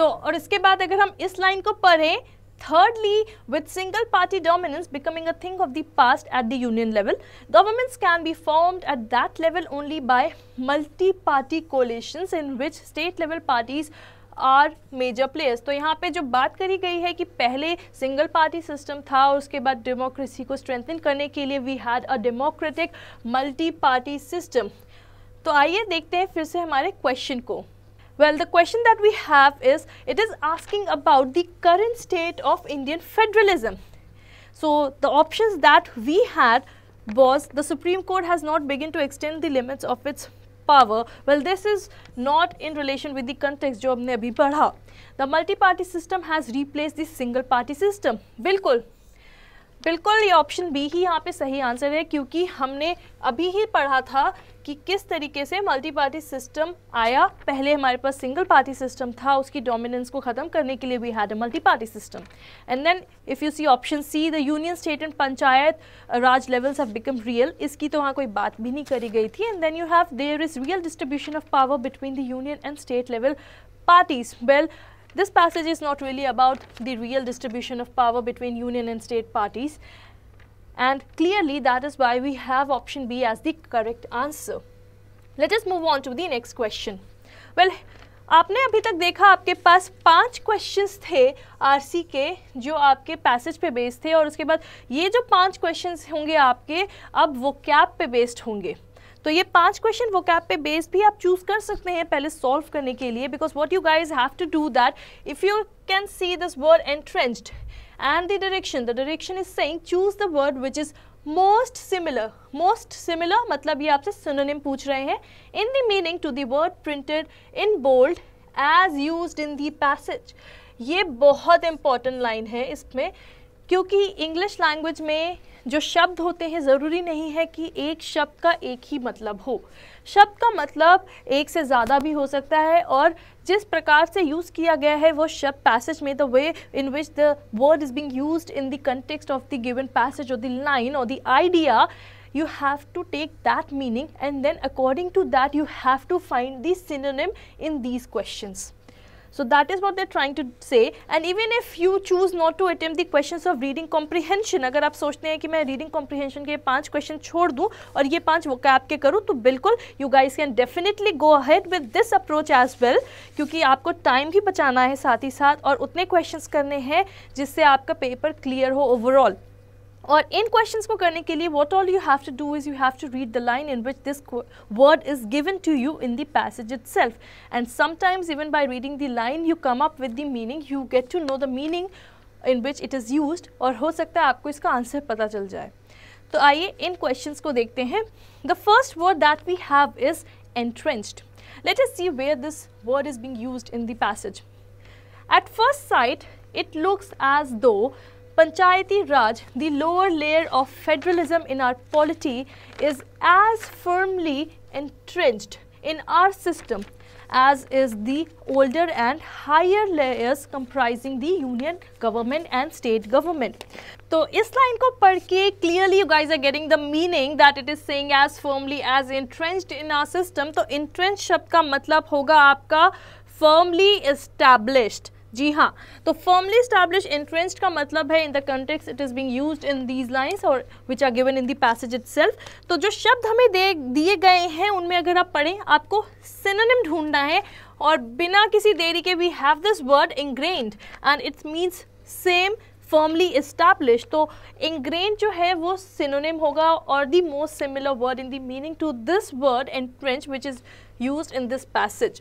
तो और इसके बाद अगर हम इस line को पढ़ें Thirdly, with single party dominance becoming a thing of the past at the union level, governments can be formed at that level only by multi party coalitions in which state level parties are major players तो यहाँ पे जो बात करी गई है कि पहले सिंगल पार्टी सिस्टम था और उसके बाद डेमोक्रेसी को स्ट्रेंथन करने के लिए we had a democratic multi party system तो आइए देखते हैं फिर से हमारे क्वेश्चन को Well, the question that we have is, it is asking about the current state of Indian federalism. So, the options that we had was the Supreme Court has not begun to extend the limits of its power. Well, this is not in relation with the context Job ne अभी पढ़ा. The multi-party system has replaced the single-party system. बिल्कुल बिल्कुल ये option B ही यहाँ पे सही answer है क्योंकि हमने अभी ही पढ़ा था कि किस तरीके से मल्टी पार्टी सिस्टम आया पहले हमारे पास सिंगल पार्टी सिस्टम था उसकी डोमिनेंस को ख़त्म करने के लिए we had a multi party system and then if you see option C the union state and Panchayat Raj levels have become real इसकी तो वहाँ कोई बात भी नहीं करी गई थी and then you have there is real distribution of power between the union and state level parties well This passage is not really about the real distribution of power between union and state parties and clearly that is why we have option B as the correct answer. Let us move on to the next question. Well, आपने अभी तक देखा आपके पास पांच questions थे RC के जो आपके पैसेज पे बेस्ड थे और उसके बाद ये जो पांच क्वेश्चंस होंगे आपके अब वो कैप पे बेस्ड होंगे तो ये पांच क्वेश्चन वो कैप पे बेस भी आप चूज कर सकते हैं पहले सॉल्व करने के लिए because what you guys have to do that if you can see this word entrenched and the direction the direction is saying choose the word which is most similar most similar मतलब ये आपसे सुननेम पूछ रहे हैं in the meaning to the word printed in bold as use in passage ये बहुत important line है इसमें क्योंकि इंग्लिश लैंग्वेज में जो शब्द होते हैं ज़रूरी नहीं है कि एक शब्द का एक ही मतलब हो शब्द का मतलब एक से ज़्यादा भी हो सकता है और जिस प्रकार से यूज़ किया गया है वो शब्द पैसेज में the way in which the word is being use in the context of the given passage और द लाइन और the idea you have to take that meaning and then according to that you have to find the synonym in these questions. So that is what they're trying to say. And even if you choose not to attempt the questions of reading comprehension, agar aap sochte hain ki main reading comprehension ke panch question chhod dun aur ye panch vocab ke karu to bilkul you guys can definitely go ahead with this approach as well kyunki aapko time bhi bachana hai sath hi sath aur utne questions karne hain jisse aapka paper clear ho overall. और इन questions को करने के लिए what all you have to do is you have to read the line in which this word is given to you in the passage itself and sometimes even by reading the line you come up with the meaning you get to know the meaning in which it is use और हो सकता है आपको इसका answer पता चल जाए तो आइए इन क्वेश्चन को देखते हैं the first word that we have is entrenched. Let us see where this word is being use in the passage at first sight it looks as though Panchayati Raj, the lower layer of federalism in our polity, is as firmly entrenched in our system as is the older and higher layers comprising the union government and state government. तो इस line को पढ़ के clearly you guys are getting the meaning that it is saying as firmly as entrenched in our system तो entrench शब्द का मतलब होगा आपका फर्मली इस्टेब्लिश्ड जी हाँ तो फर्मली स्टैब्लिश इंटरेस्ट का मतलब है in the context it is being use in these lines और which are given in the passage it तो जो शब्द हमें दे दिए गए हैं उनमें अगर आप पढ़ें आपको सिनोनिम ढूंढना है और बिना किसी देरी के we have this word ingrained and its means same firmly establish तो इंग्रेन जो है वो सिनोनिम होगा और the most similar word in the meaning to this word entrench which is use in this passage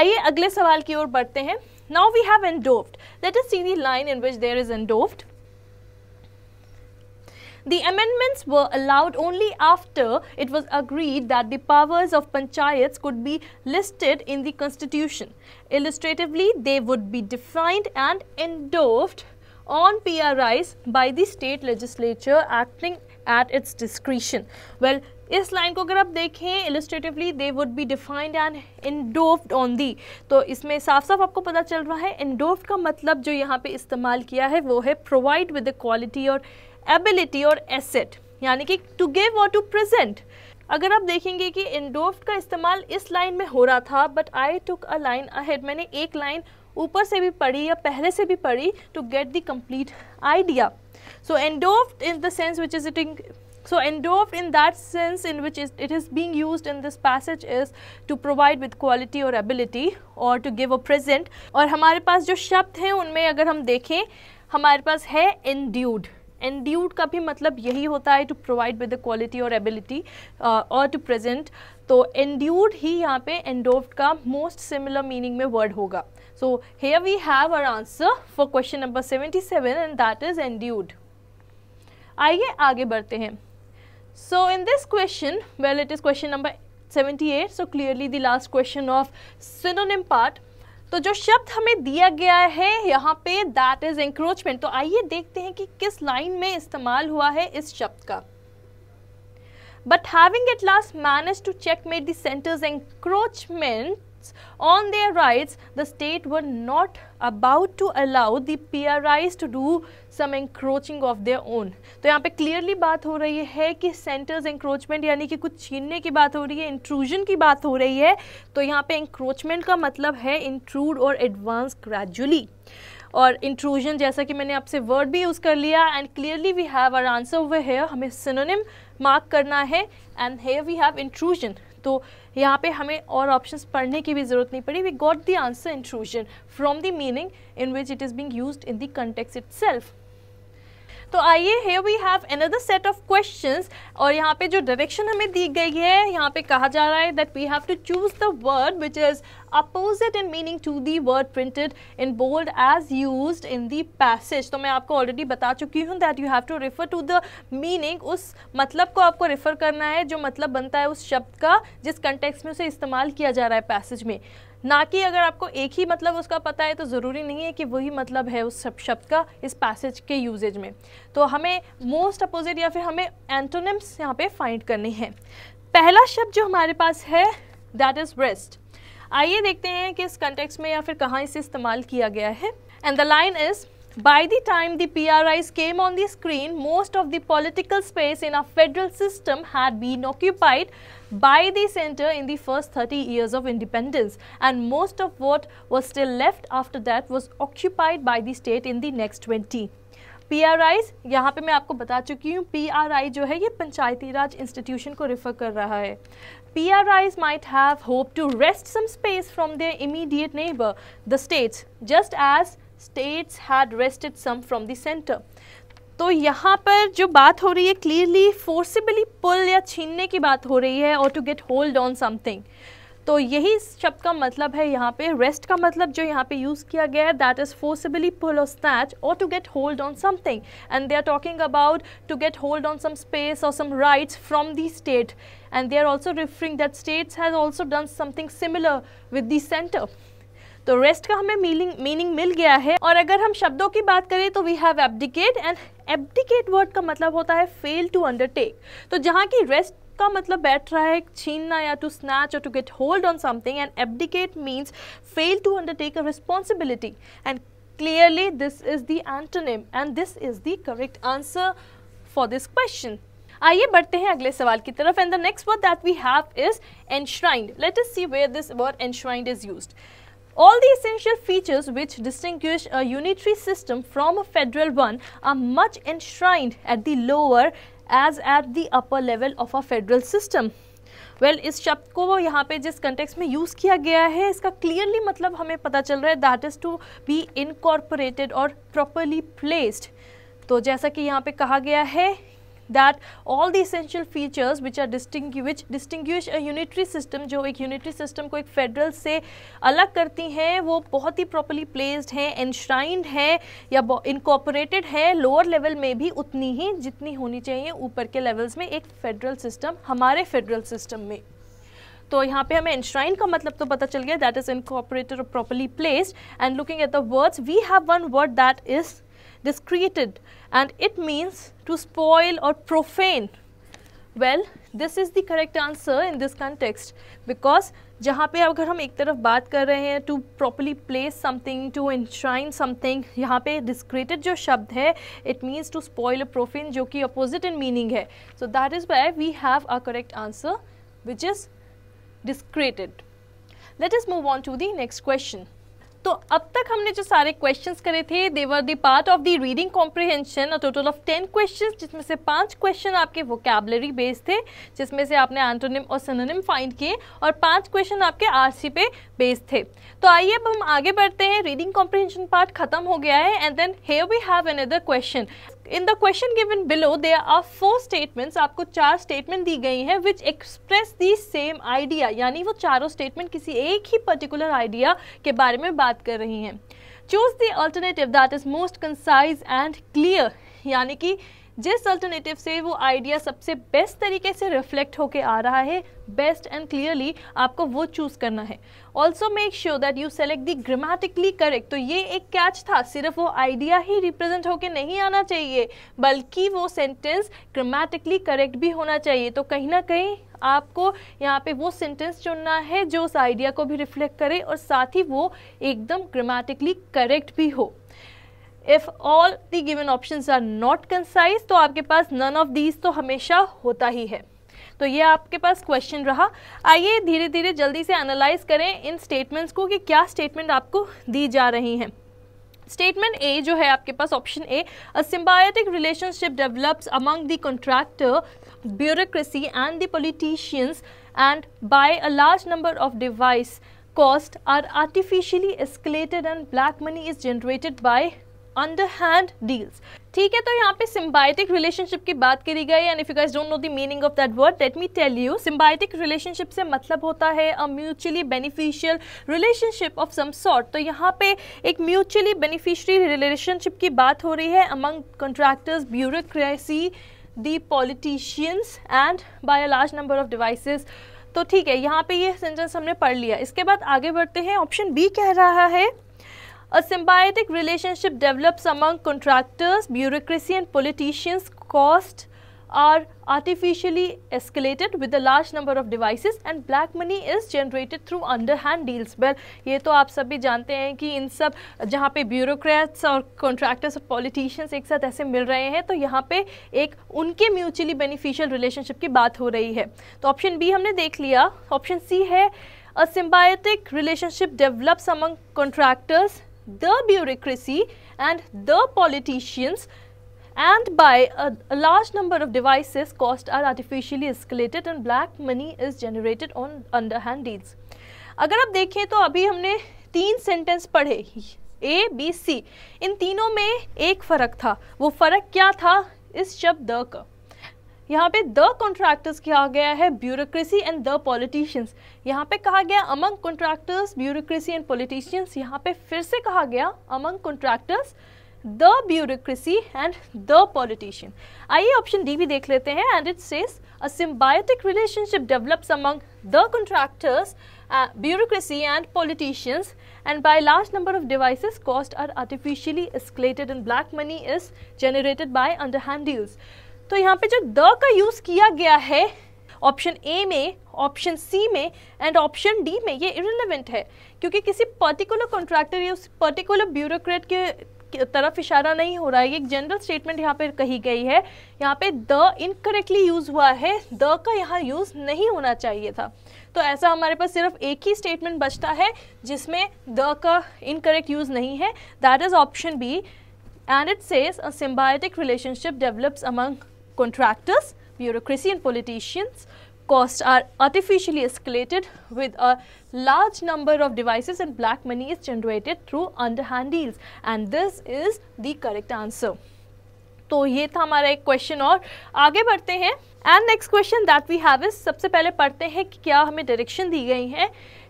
आइए अगले सवाल की ओर बढ़ते हैं Now we have endoved. Let us see the line in which there is endoved. The amendments were allowed only after it was agreed that the powers of panchayats could be listed in the constitution. Illustratively, they would be defined and endowed on PRIs by the state legislature acting at its discretion. Well, इस line को अगर आप देखें illustratively they would be defined and endowed on the तो इसमें साफ साफ आपको पता चल रहा है इंडोफ्ड का मतलब जो यहाँ पे इस्तेमाल किया है वो है प्रोवाइड विद द क्वालिटी और एबिलिटी और एसेट यानी कि टू गिव और टू प्रजेंट अगर आप देखेंगे कि इंडोफ्ड का इस्तेमाल इस लाइन में हो रहा था but I took a line ahead मैंने एक लाइन ऊपर से भी पढ़ी या पहले से भी पढ़ी to get the complete idea so endowed in the sense which is it So endowed in that sense in which is, it is being used in this passage is to provide with quality or ability or to give a present aur hamare paas jo shabd hain unme agar hum dekhe hamare paas hai endued endued ka bhi matlab yahi hota hai to provide with the quality or ability uh, or to present to endued hi yahan pe endowed ka most similar meaning mein word hoga So here we have our answer for question number 77 and that is endued आइए आगे बढ़ते हैं So in this question, well it is question number 78, so clearly the last question of synonym part. तो जो शब्द हमें दिया गया है यहाँ पे दैट इज एंक्रोचमेंट तो आइए देखते हैं कि किस लाइन में इस्तेमाल हुआ है इस शब्द का but having at last manage to checkmate the centre's encroachment rights. On their rights, the state were not about to allow the PRIs to do some encroaching of their own. तो यहाँ पे clearly बात हो रही है कि centers encroachment यानी कि कुछ छीनने की बात हो रही है intrusion की बात हो रही है तो यहाँ पे encroachment का मतलब है intrude और advance gradually. और इंट्रूजन जैसा कि मैंने आपसे वर्ड भी यूज़ कर लिया and clearly we have our answer over here हमें सिनोनिम मार्क करना है and here we have intrusion तो यहाँ पे हमें और ऑप्शंस पढ़ने की भी ज़रूरत नहीं पड़ी we got the answer intrusion from the meaning in which it is being use in the context it तो आइए here we have another set of question और यहाँ पे जो डायरेक्शन हमें दी गई है यहाँ पे कहा जा रहा है that we have to choose the word which is opposite in meaning to the word printed in bold as use in the passage तो मैं आपको ऑलरेडी बता चुकी हूँ that you have to refer to the meaning उस मतलब को आपको रेफर करना है जो मतलब बनता है उस शब्द का जिस कंटेक्स में उसे इस्तेमाल किया जा रहा है पैसेज में ना कि अगर आपको एक ही मतलब उसका पता है तो ज़रूरी नहीं है कि वही मतलब है उस शब्द का इस पैसेज के यूजेज में तो हमें मोस्ट अपोजिट या फिर हमें एंटोनिम्स यहाँ पे फाइंड करने हैं पहला शब्द जो हमारे पास है दैट इज़ ब्रेस्ट आइए देखते हैं कि इस कंटेक्स में या फिर कहाँ इसे इस्तेमाल किया गया है and the line is By the time the PRIs came on the screen, most of the political space in our federal system had been occupied by the center in the first 30 years of independence and most of what was still left after that was occupied by the state in the next 20. PRIs, यहाँ पे मैं आपको बता चुकी हूँ PRI जो है ये पंचायती राज इंस्टीट्यूशन को रिफर कर रहा है PRIs might have hoped to wrest some space from their immediate neighbor, the states, just as states had wrested some from the centre तो यहाँ पर जो बात हो रही है क्लियरली फोर्सिबली पुल या छीनने की बात हो रही है और to get hold on something तो यही शब्द का मतलब है यहाँ पे रेस्ट का मतलब जो यहाँ पे यूज़ किया गया है दैट इज़ फोर्सिबली पुल और स्नैच और to get hold on something and they are talking about to get hold on some space और some rights from the state and they are also referring that states has also done something similar with the centre तो wrest का हमें meaning meaning मिल गया है और अगर हम शब्दों की बात करें तो we have abdicate and abdicate word का मतलब होता है फेल टू अंडरटेक तो जहाँ की रेस्ट का मतलब बैठ रहा है छीनना या टू स्नैच और to get hold on something and abdicate means fail to undertake a responsibility and clearly this is the antonym and this is the correct answer for this question आइए बढ़ते हैं अगले सवाल की तरफ and the next word that we have is enshrined let us see where this word enshrined is used All the essential features which distinguish a unitary system from a federal one are much enshrined at the lower as at the upper level of a federal system. Well well, इस शब्द को यहाँ पे जिस context में use किया गया है इसका क्लियरली मतलब हमें पता चल रहा है that is to be incorporated और प्रॉपरली प्लेस्ड तो जैसा कि यहाँ पे कहा गया है that all the essential features which are distinguish which distinguish a unitary system jo ek unitary system ko ek federal se alag karti hain wo bahut hi properly placed hain enshrined hain ya incorporated hain lower level mein bhi utni hi jitni honi chahiye upar ke levels mein ek federal system hamare federal system mein तो यहाँ पे हमें इंश्राइन का मतलब तो पता चल गया that is incorporated properly placed and looking at the words we have one word that is desecrated and it means to spoil or profane. Well, this is the correct answer in this context because जहाँ पे अगर हम एक तरफ बात कर रहे हैं to properly place something to enshrine something यहाँ पे डिस्क्रेटेड जो शब्द है it means to spoil profane जो कि अपोजिट इन मीनिंग है so that is why we have a correct answer which is desecrated let is move on to the next question तो अब तक हमने जो सारे क्वेश्चंस करे थे they were the part of the reading comprehension a total of ten questions जिसमें से पांच क्वेश्चन आपके वोकेबलरी बेस्ड थे जिसमें से आपने एंटोनिम और सनोनिम फाइंड किए और पांच क्वेश्चन आपके आरसी पे बेस्ड थे तो आइए अब हम आगे बढ़ते हैं रीडिंग कॉम्प्रिहेंशन पार्ट खत्म हो गया है and then here we have another question in the question given below they are four statements आपको चार स्टेटमेंट दी गई हैं which express the same idea यानी वो चारों स्टेटमेंट किसी एक ही पर्टिकुलर आइडिया के बारे में बात कर रही हैं choose the alternative that is most concise and clear यानी कि जिस अल्टरनेटिव से वो आइडिया सबसे बेस्ट तरीके से रिफ्लेक्ट होके आ रहा है बेस्ट एंड क्लियरली आपको वो चूज़ करना है also make sure that you select the grammatically correct तो ये एक कैच था सिर्फ वो आइडिया ही रिप्रेजेंट होके नहीं आना चाहिए बल्कि वो सेंटेंस ग्रामेटिकली करेक्ट भी होना चाहिए तो कहीं ना कहीं आपको यहाँ पे वो सेंटेंस चुनना है जो उस आइडिया को भी रिफ्लेक्ट करे और साथ ही वो एकदम ग्रामेटिकली करेक्ट भी हो if all the given options are not concise तो आपके पास नन ऑफ दीज तो हमेशा होता ही है तो ये आपके पास क्वेश्चन रहा आइए धीरे धीरे जल्दी से एनालाइज करें इन स्टेटमेंट्स को कि क्या स्टेटमेंट आपको दी जा रही हैं स्टेटमेंट ए जो है आपके पास option A symbiotic relationship develops among the contractor bureaucracy and the politicians and by a large number of devices cost are artificially escalated and black money is generated by underhand deals ठीक है तो यहाँ पे symbiotic relationship की बात करी गई and if you guys don't know the meaning of that word let me tell you symbiotic relationship से मतलब होता है a mutually beneficial relationship of some sort तो यहाँ पे एक म्यूचुअली बेनिफिशियरी रिलेशनशिप की बात हो रही है among contractors bureaucracy the politicians and by a large number of devices तो ठीक है यहाँ पे ये सेंटेंस हमने पढ़ लिया इसके बाद आगे बढ़ते हैं ऑप्शन बी कह रहा है A symbiotic relationship develops among contractors, bureaucracy and politicians. Costs are artificially escalated with a large number of devices and black money is generated through underhand deals. Well, ये तो आप सब भी जानते हैं कि इन सब जहाँ पे bureaucrats और contractors और politicians एक साथ ऐसे मिल रहे हैं तो यहाँ पे एक उनके mutually beneficial relationship की बात हो रही है तो option B हमने देख लिया option C है A symbiotic relationship develops among contractors, the bureaucracy and the politicians and by a, a, large number of devices cost are artificially escalated and black money is generated on underhand deals. agar aap dekhe to abhi humne teen sentence padhe a b c in teenon mein ek farak tha wo farak kya tha is shabd the का यहाँ पे the contractors कहा गया है bureaucracy and the politicians यहाँ पे कहा गया among contractors bureaucracy and politicians यहाँ पे फिर से कहा गया among contractors the bureaucracy and the politician आइए ऑप्शन डी भी देख लेते हैं and it says a symbiotic relationship develops among the contractors bureaucracy and politicians and by large number of devices cost are artificially escalated and black money is generated by underhand deals तो यहाँ पे जो the का use किया गया है option ए में option C में एंड ऑप्शन डी में ये इरेलीवेंट है क्योंकि किसी पर्टिकुलर कॉन्ट्रैक्टर या उस पर्टिकुलर ब्यूरोक्रेट के तरफ इशारा नहीं हो रहा है ये एक जनरल स्टेटमेंट यहाँ पे कही गई है यहाँ पे द इनकरेक्टली यूज़ हुआ है द का यहाँ यूज़ नहीं होना चाहिए था तो ऐसा हमारे पास सिर्फ एक ही स्टेटमेंट बचता है जिसमें द का इनकरेक्ट यूज़ नहीं है that is option B and it says a symbiotic relationship develops among contractors, bureaucracy and politicians, costs are artificially escalated with a large number of devices and black money is generated through underhand deals and this is the correct answer. तो ये था हमारा एक question और आगे बढ़ते हैं and next question that we have is सबसे पहले पढ़ते हैं कि क्या हमें डायरेक्शन दी गई है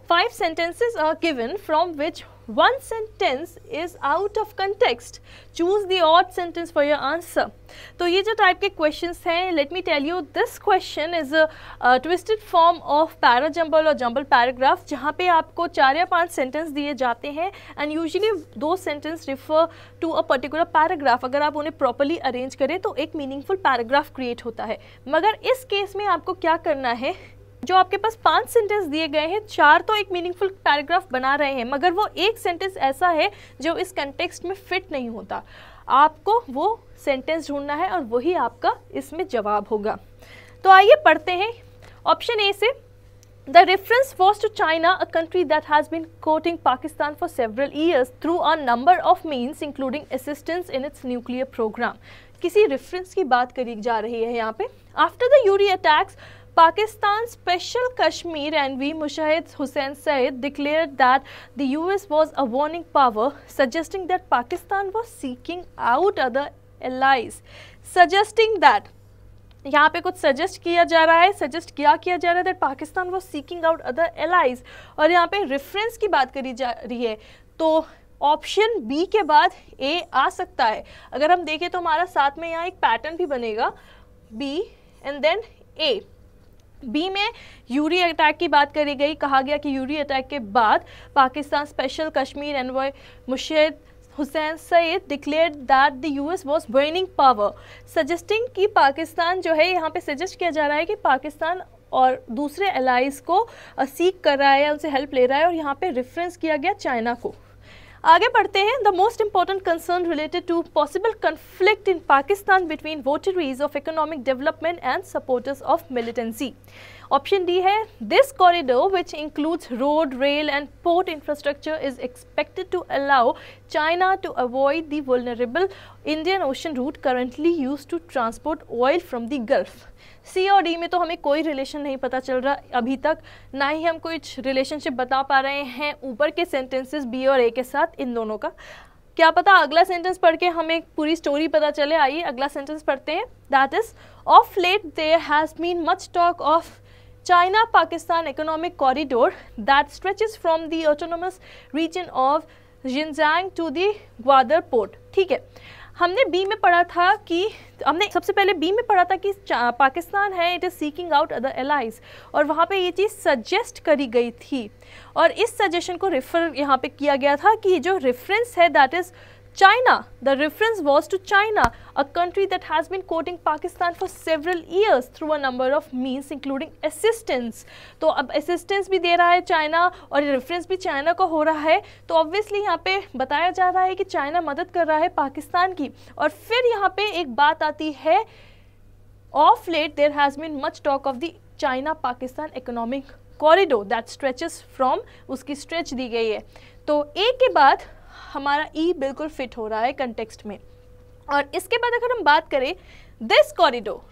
five sentences are given from which one sentence is out of context choose the odd sentence for your answer तो ye jo type ke questions hain let me tell you this question is a, a twisted form of para jumble or jumble paragraph jahan pe aapko char ya panch sentence diye jate hain and usually those sentence refer to a particular paragraph agar aap unhe properly arrange kare to ek meaningful paragraph create hota hai magar is case mein aapko kya karna hai जो आपके पास पांच sentence दिए गए हैं चार तो एक meaningful paragraph बना रहे हैं मगर वो एक सेंटेंस ऐसा है जो इस कंटेक्स्ट में फिट नहीं होता आपको वो सेंटेंस ढूंढना है और वही आपका इसमें जवाब होगा तो आइए पढ़ते हैं ऑप्शन ए से the reference was to China a country that has been courting Pakistan for several years through a number of means including assistance in its nuclear programme किसी रेफरेंस की बात करी जा रही है यहाँ पे after the Uri attacks Pakistan Special Kashmir Envoy Mushahid Hussain Said declared that the US was a warning power, suggesting that Pakistan was seeking out other allies, suggesting that यहाँ पे कुछ सजेस्ट किया जा रहा है सजेस्ट क्या किया जा रहा है that Pakistan was seeking out other allies और यहाँ पे रेफरेंस की बात करी जा रही है तो ऑप्शन बी के बाद ए आ सकता है अगर हम देखें तो हमारा साथ में यहाँ एक पैटर्न भी बनेगा B and then A B में यूरी अटैक की बात करी गई कहा गया कि यूरी अटैक के बाद Pakistan special Kashmir envoy Mushahid Hussain Sayed declare that the US was burning power suggesting कि पाकिस्तान जो है यहाँ पे सजेस्ट किया जा रहा है कि पाकिस्तान और दूसरे एलाइज को सीख कर रहा है उनसे हेल्प ले रहा है और यहाँ पे रेफरेंस किया गया चाइना को आगे बढ़ते हैं the most important concern related to possible conflict in Pakistan between votaries of economic development and supporters of militancy option D है this corridor which includes road rail and port infrastructure is expected to allow China to avoid the vulnerable Indian Ocean route currently use to transport oil from the Gulf C और D में तो हमें कोई relation नहीं पता चल रहा अभी तक ना ही हम कुछ रिलेशनशिप बता पा रहे हैं ऊपर के सेंटेंसेस बी और ए के साथ इन दोनों का क्या पता अगला सेंटेंस पढ़ के हमें पूरी स्टोरी पता चले आइए अगला सेंटेंस पढ़ते हैं that is of late there has been much talk of China Pakistan economic corridor that stretch from the autonomous region of Xinjiang to the Gwadar port ठीक है हमने बी में पढ़ा था कि हमने सबसे पहले बी में पढ़ा था कि पाकिस्तान है it is seeking out other allies और वहाँ पे ये चीज़ सजेस्ट करी गई थी और इस सजेशन को रेफ़र यहाँ पे किया गया था कि जो रेफरेंस है that is China. The reference was to China, a country that has been courting Pakistan for several years through a number of means including assistance. तो अब assistance भी दे रहा है China और reference भी China का हो रहा है तो obviously यहाँ पे बताया जा रहा है कि China मदद कर रहा है पाकिस्तान की और फिर यहाँ पे एक बात आती है Off late, there has been much talk of the China-Pakistan economic corridor that stretches from उसकी stretch दी गई है तो एक के बाद हमारा ई e बिल्कुल फिट हो रहा है कंटेक्स्ट में और इसके बाद अगर हम बात करें दिस कॉरिडोर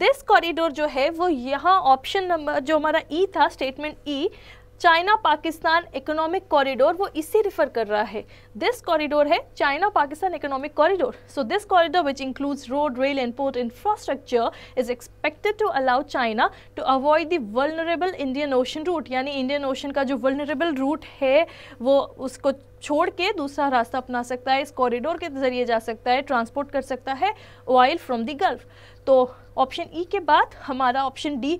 दिस कॉरिडोर जो है वो यहाँ ऑप्शन नंबर जो हमारा ई e था statement E e, China Pakistan economic corridor वो इसी रिफर कर रहा है दिस कॉरिडोर है China Pakistan economic corridor so this corridor which includes road rail and port infrastructure is expected to allow China to avoid the vulnerable Indian Ocean route यानी Indian Ocean का जो vulnerable root है वो उसको छोड़ के दूसरा रास्ता अपना सकता है इस कॉरिडोर के ज़रिए जा सकता है ट्रांसपोर्ट कर सकता है ऑयल फ्रॉम दी गल्फ तो ऑप्शन ई e के बाद हमारा ऑप्शन डी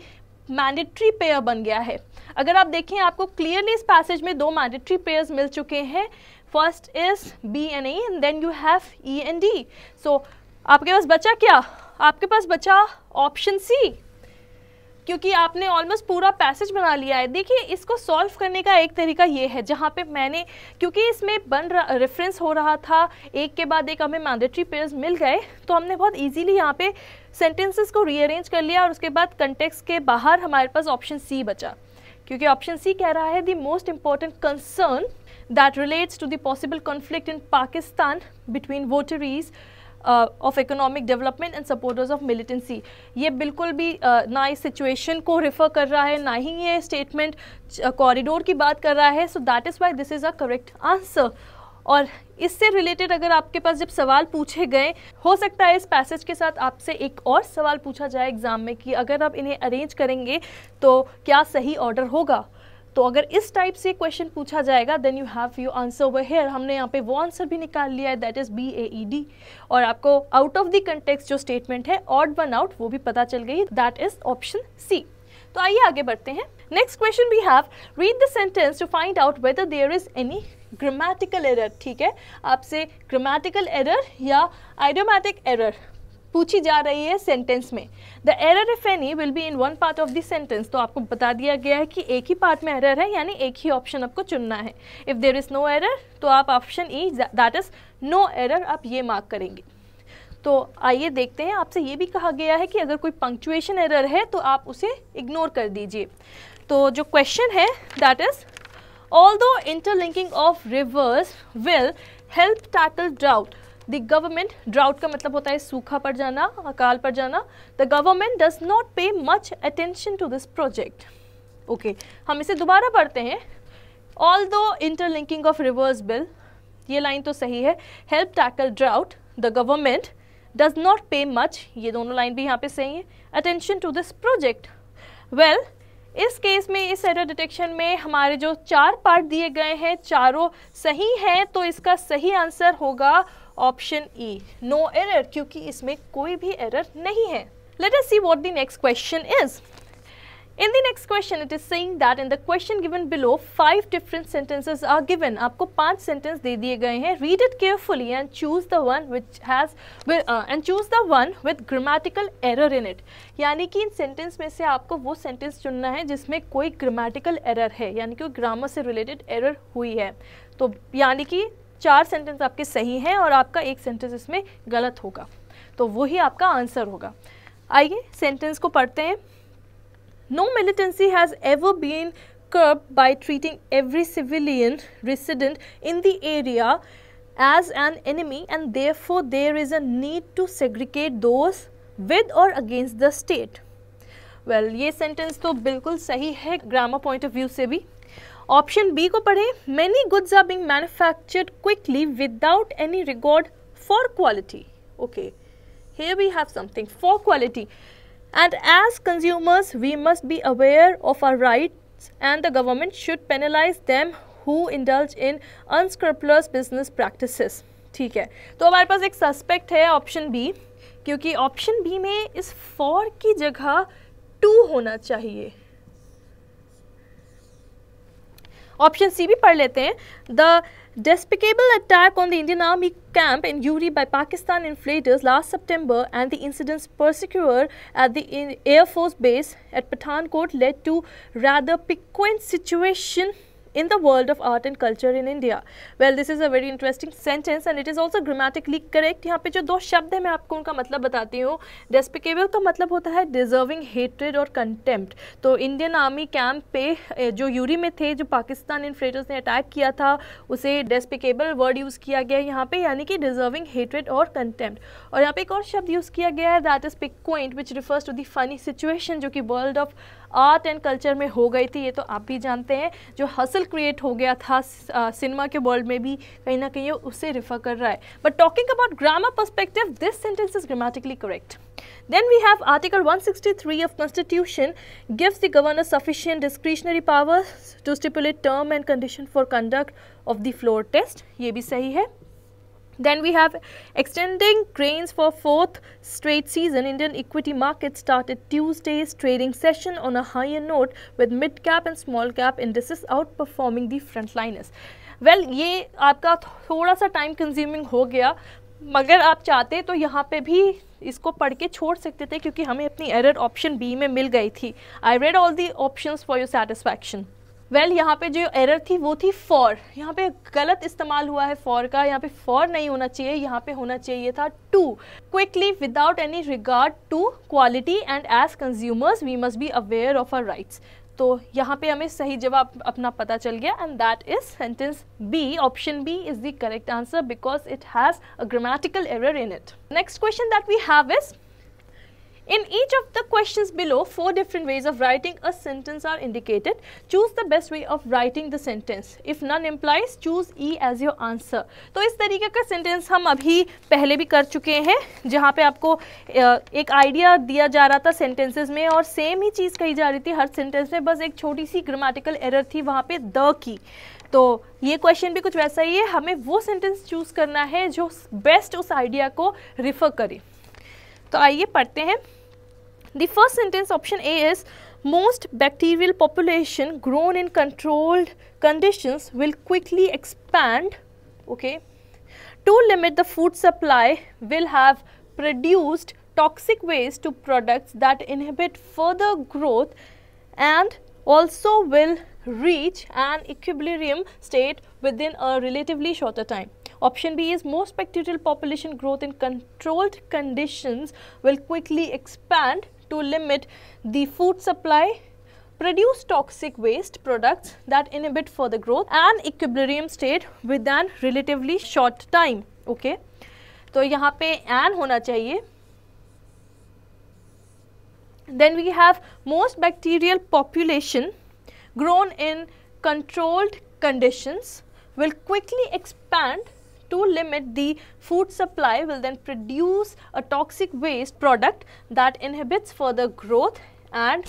मैंडेटरी पेयर बन गया है अगर आप देखें आपको क्लियरली इस पैसेज में दो मैंडेटरी पेयर्स मिल चुके हैं first is B N E and then you have E N D so आपके पास बचा क्या आपके पास बचा ऑप्शन सी क्योंकि आपने ऑलमोस्ट पूरा पैसेज बना लिया है देखिए इसको सॉल्व करने का एक तरीका ये है जहाँ पे मैंने क्योंकि इसमें बन रेफरेंस हो रहा था एक के बाद एक हमें मैंडेटरी पेयर्स मिल गए तो हमने बहुत इजीली यहाँ पे सेंटेंसेस को रीअरेंज कर लिया और उसके बाद कंटेक्स के बाहर हमारे पास ऑप्शन सी बचा क्योंकि ऑप्शन सी कह रहा है the most important concern that relates to the possible conflict in Pakistan between votaries of economic development and supporters of militancy ये बिल्कुल भी uh, ना इस सिचुएशन को रिफ़र कर रहा है ना ही ये स्टेटमेंट कॉरिडोर uh, की बात कर रहा है so that is why this is a correct answer और इससे रिलेटेड अगर आपके पास जब सवाल पूछे गए हो सकता है इस पैसेज के साथ आपसे एक और सवाल पूछा जाए एग्ज़ाम में कि अगर आप इन्हें अरेंज करेंगे तो क्या सही ऑर्डर होगा तो अगर इस टाइप से क्वेश्चन पूछा जाएगा then you have you answer over here हमने यहाँ पे वो आंसर भी निकाल लिया है that is B A E D और आपको आउट ऑफ द कंटेक्स जो स्टेटमेंट है ऑड वन आउट वो भी पता चल गई दैट इज़ ऑप्शन सी तो आइए आगे बढ़ते हैं next question we have read the sentence to find out whether there is any grammatical error ठीक है आपसे ग्रामेटिकल एरर या आइडियोमैटिक एरर पूछी जा रही है सेंटेंस में the error if any will be in one part of the sentence तो आपको बता दिया गया है कि एक ही पार्ट में एरर है यानी एक ही ऑप्शन आपको चुनना है if there is no error तो आप option E that is no error आप ये मार्क करेंगे तो आइए देखते हैं आपसे ये भी कहा गया है कि अगर कोई पंक्चुएशन एरर है तो आप उसे इग्नोर कर दीजिए तो जो क्वेश्चन है that is although interlinking of rivers will help tackle drought the government drought का मतलब होता है सूखा पड़ जाना अकाल पड़ जाना the government does not pay much attention to this project okay हम इसे दोबारा पढ़ते हैं although interlinking of rivers will ये लाइन तो सही है help tackle drought the government does not pay much ये दोनों लाइन भी यहाँ पे सही है attention to this project well इस केस में इस एरर डिटेक्शन में हमारे जो चार पार्ट दिए गए हैं चारों सही हैं तो इसका सही आंसर होगा ऑप्शन ई नो एरर क्योंकि इसमें कोई भी एरर नहीं है let us see what the next question is in the next question it is saying that in the question given below five different sentences are given आपको पांच सेंटेंस दे दिए गए हैं read it carefully and choose the one which has and choose the one with grammatical error in it यानी कि इन sentence में से आपको वो सेंटेंस चुनना है जिसमें कोई ग्रामेटिकल एरर है यानी कि ग्रामर से रिलेटेड एरर हुई है तो यानी कि चार सेंटेंस आपके सही हैं और आपका एक सेंटेंस इसमें गलत होगा तो वही आपका आंसर होगा आइए सेंटेंस को पढ़ते हैं no militancy has ever been curb by treating every civilian resident in the area as an enemy and therefore there is a need to segregate those with और अगेंस्ट द स्टेट वेल ये sentence तो बिल्कुल सही है grammar point of view से भी option B को पढ़ें many goods are being manufactured quickly without any record for quality okay here we have something for quality and as consumers we must be aware of our rights and the government should penalize them who indulge in unscrupulous business practices ठीक है तो हमारे पास एक suspect है option B क्योंकि option B में इस for की जगह टू होना चाहिए ऑप्शन सी भी पढ़ लेते हैं the despicable attack on the Indian army camp in Uri by Pakistan infiltrators last September and the incident perpetrated at the air force base at Pathankot led to rather piquant situation in the world of art and culture in India. Well, this is a very interesting sentence and it is also grammatically correct. यहाँ पे जो दो शब्द हैं मैं आपको उनका मतलब बताती हूँ Despicable का मतलब होता है deserving hatred और contempt. तो Indian Army camp पे जो यूरी में थे जो पाकिस्तान इन्फ्रेटर्स ने अटैक किया था उसे despicable word use किया गया यहाँ पे यानी कि deserving hatred और contempt. और यहाँ पे एक और शब्द यूज़ किया गया है that is pique which refers to the funny situation जो कि world of art and culture में हो गई थी ये तो आप भी जानते हैं जो हसल क्रिएट हो गया था सिनेमा के वर्ल्ड में भी कहीं ना कहीं उससे रिफर कर रहा है but talking about grammar perspective this sentence is grammatically correct Then we have Article 163 of Constitution gives the governor sufficient discretionary powers to stipulate term and condition for conduct of the floor test. ये भी सही है Then we have extending gains for fourth straight season. Indian equity market started Tuesday's trading session on a higher note with mid cap and small cap indices outperforming the frontliners. Well well, ye aapka thoda sa time consuming ho gaya मगर आप चाहते तो यहाँ पे भी इसको पढ़ के छोड़ सकते थे क्योंकि हमें अपनी एरर ऑप्शन बी में मिल गई थी I read all the options for your satisfaction well well, यहाँ पे जो एरर थी वो थी फॉर यहाँ पे गलत इस्तेमाल हुआ है फॉर का यहाँ पे फॉर नहीं होना चाहिए यहाँ पे होना चाहिए था to quickly without any regard to quality and as consumers we must be aware of our rights तो यहाँ पे हमें सही जवाब अपना पता चल गया and that is sentence B option B is the correct answer because it has a grammatical error in it next question that we have is In each of the questions below, four different ways of writing a sentence are indicated. Choose the best way of writing the sentence. If none implies, choose E as your answer. तो इस तरीके का sentence हम अभी पहले भी कर चुके हैं जहाँ पे आपको एक आइडिया दिया जा रहा था सेंटेंसेस में और सेम ही चीज़ कही जा रही थी हर सेंटेंस में बस एक छोटी सी ग्रामेटिकल एरर थी वहाँ पे द की तो ये क्वेश्चन भी कुछ वैसा ही है हमें वो सेंटेंस चूज़ करना है जो बेस्ट उस आइडिया को रिफ़र करे तो आइए पढ़ते हैं The first sentence option A is most bacterial population grown in controlled conditions will quickly expand okay to limit the food supply will have produced toxic waste to products that inhibit further growth and also will reach an equilibrium state within a relatively shorter time. Option B is most bacterial population growth in controlled conditions will quickly expand to limit the food supply, produce toxic waste products that inhibit further growth and equilibrium state with relatively short time. Okay. so here, and होना चाहिए then we have most bacterial population grown in controlled conditions will quickly expand to limit the food supply will then produce a toxic waste product that inhibits further growth and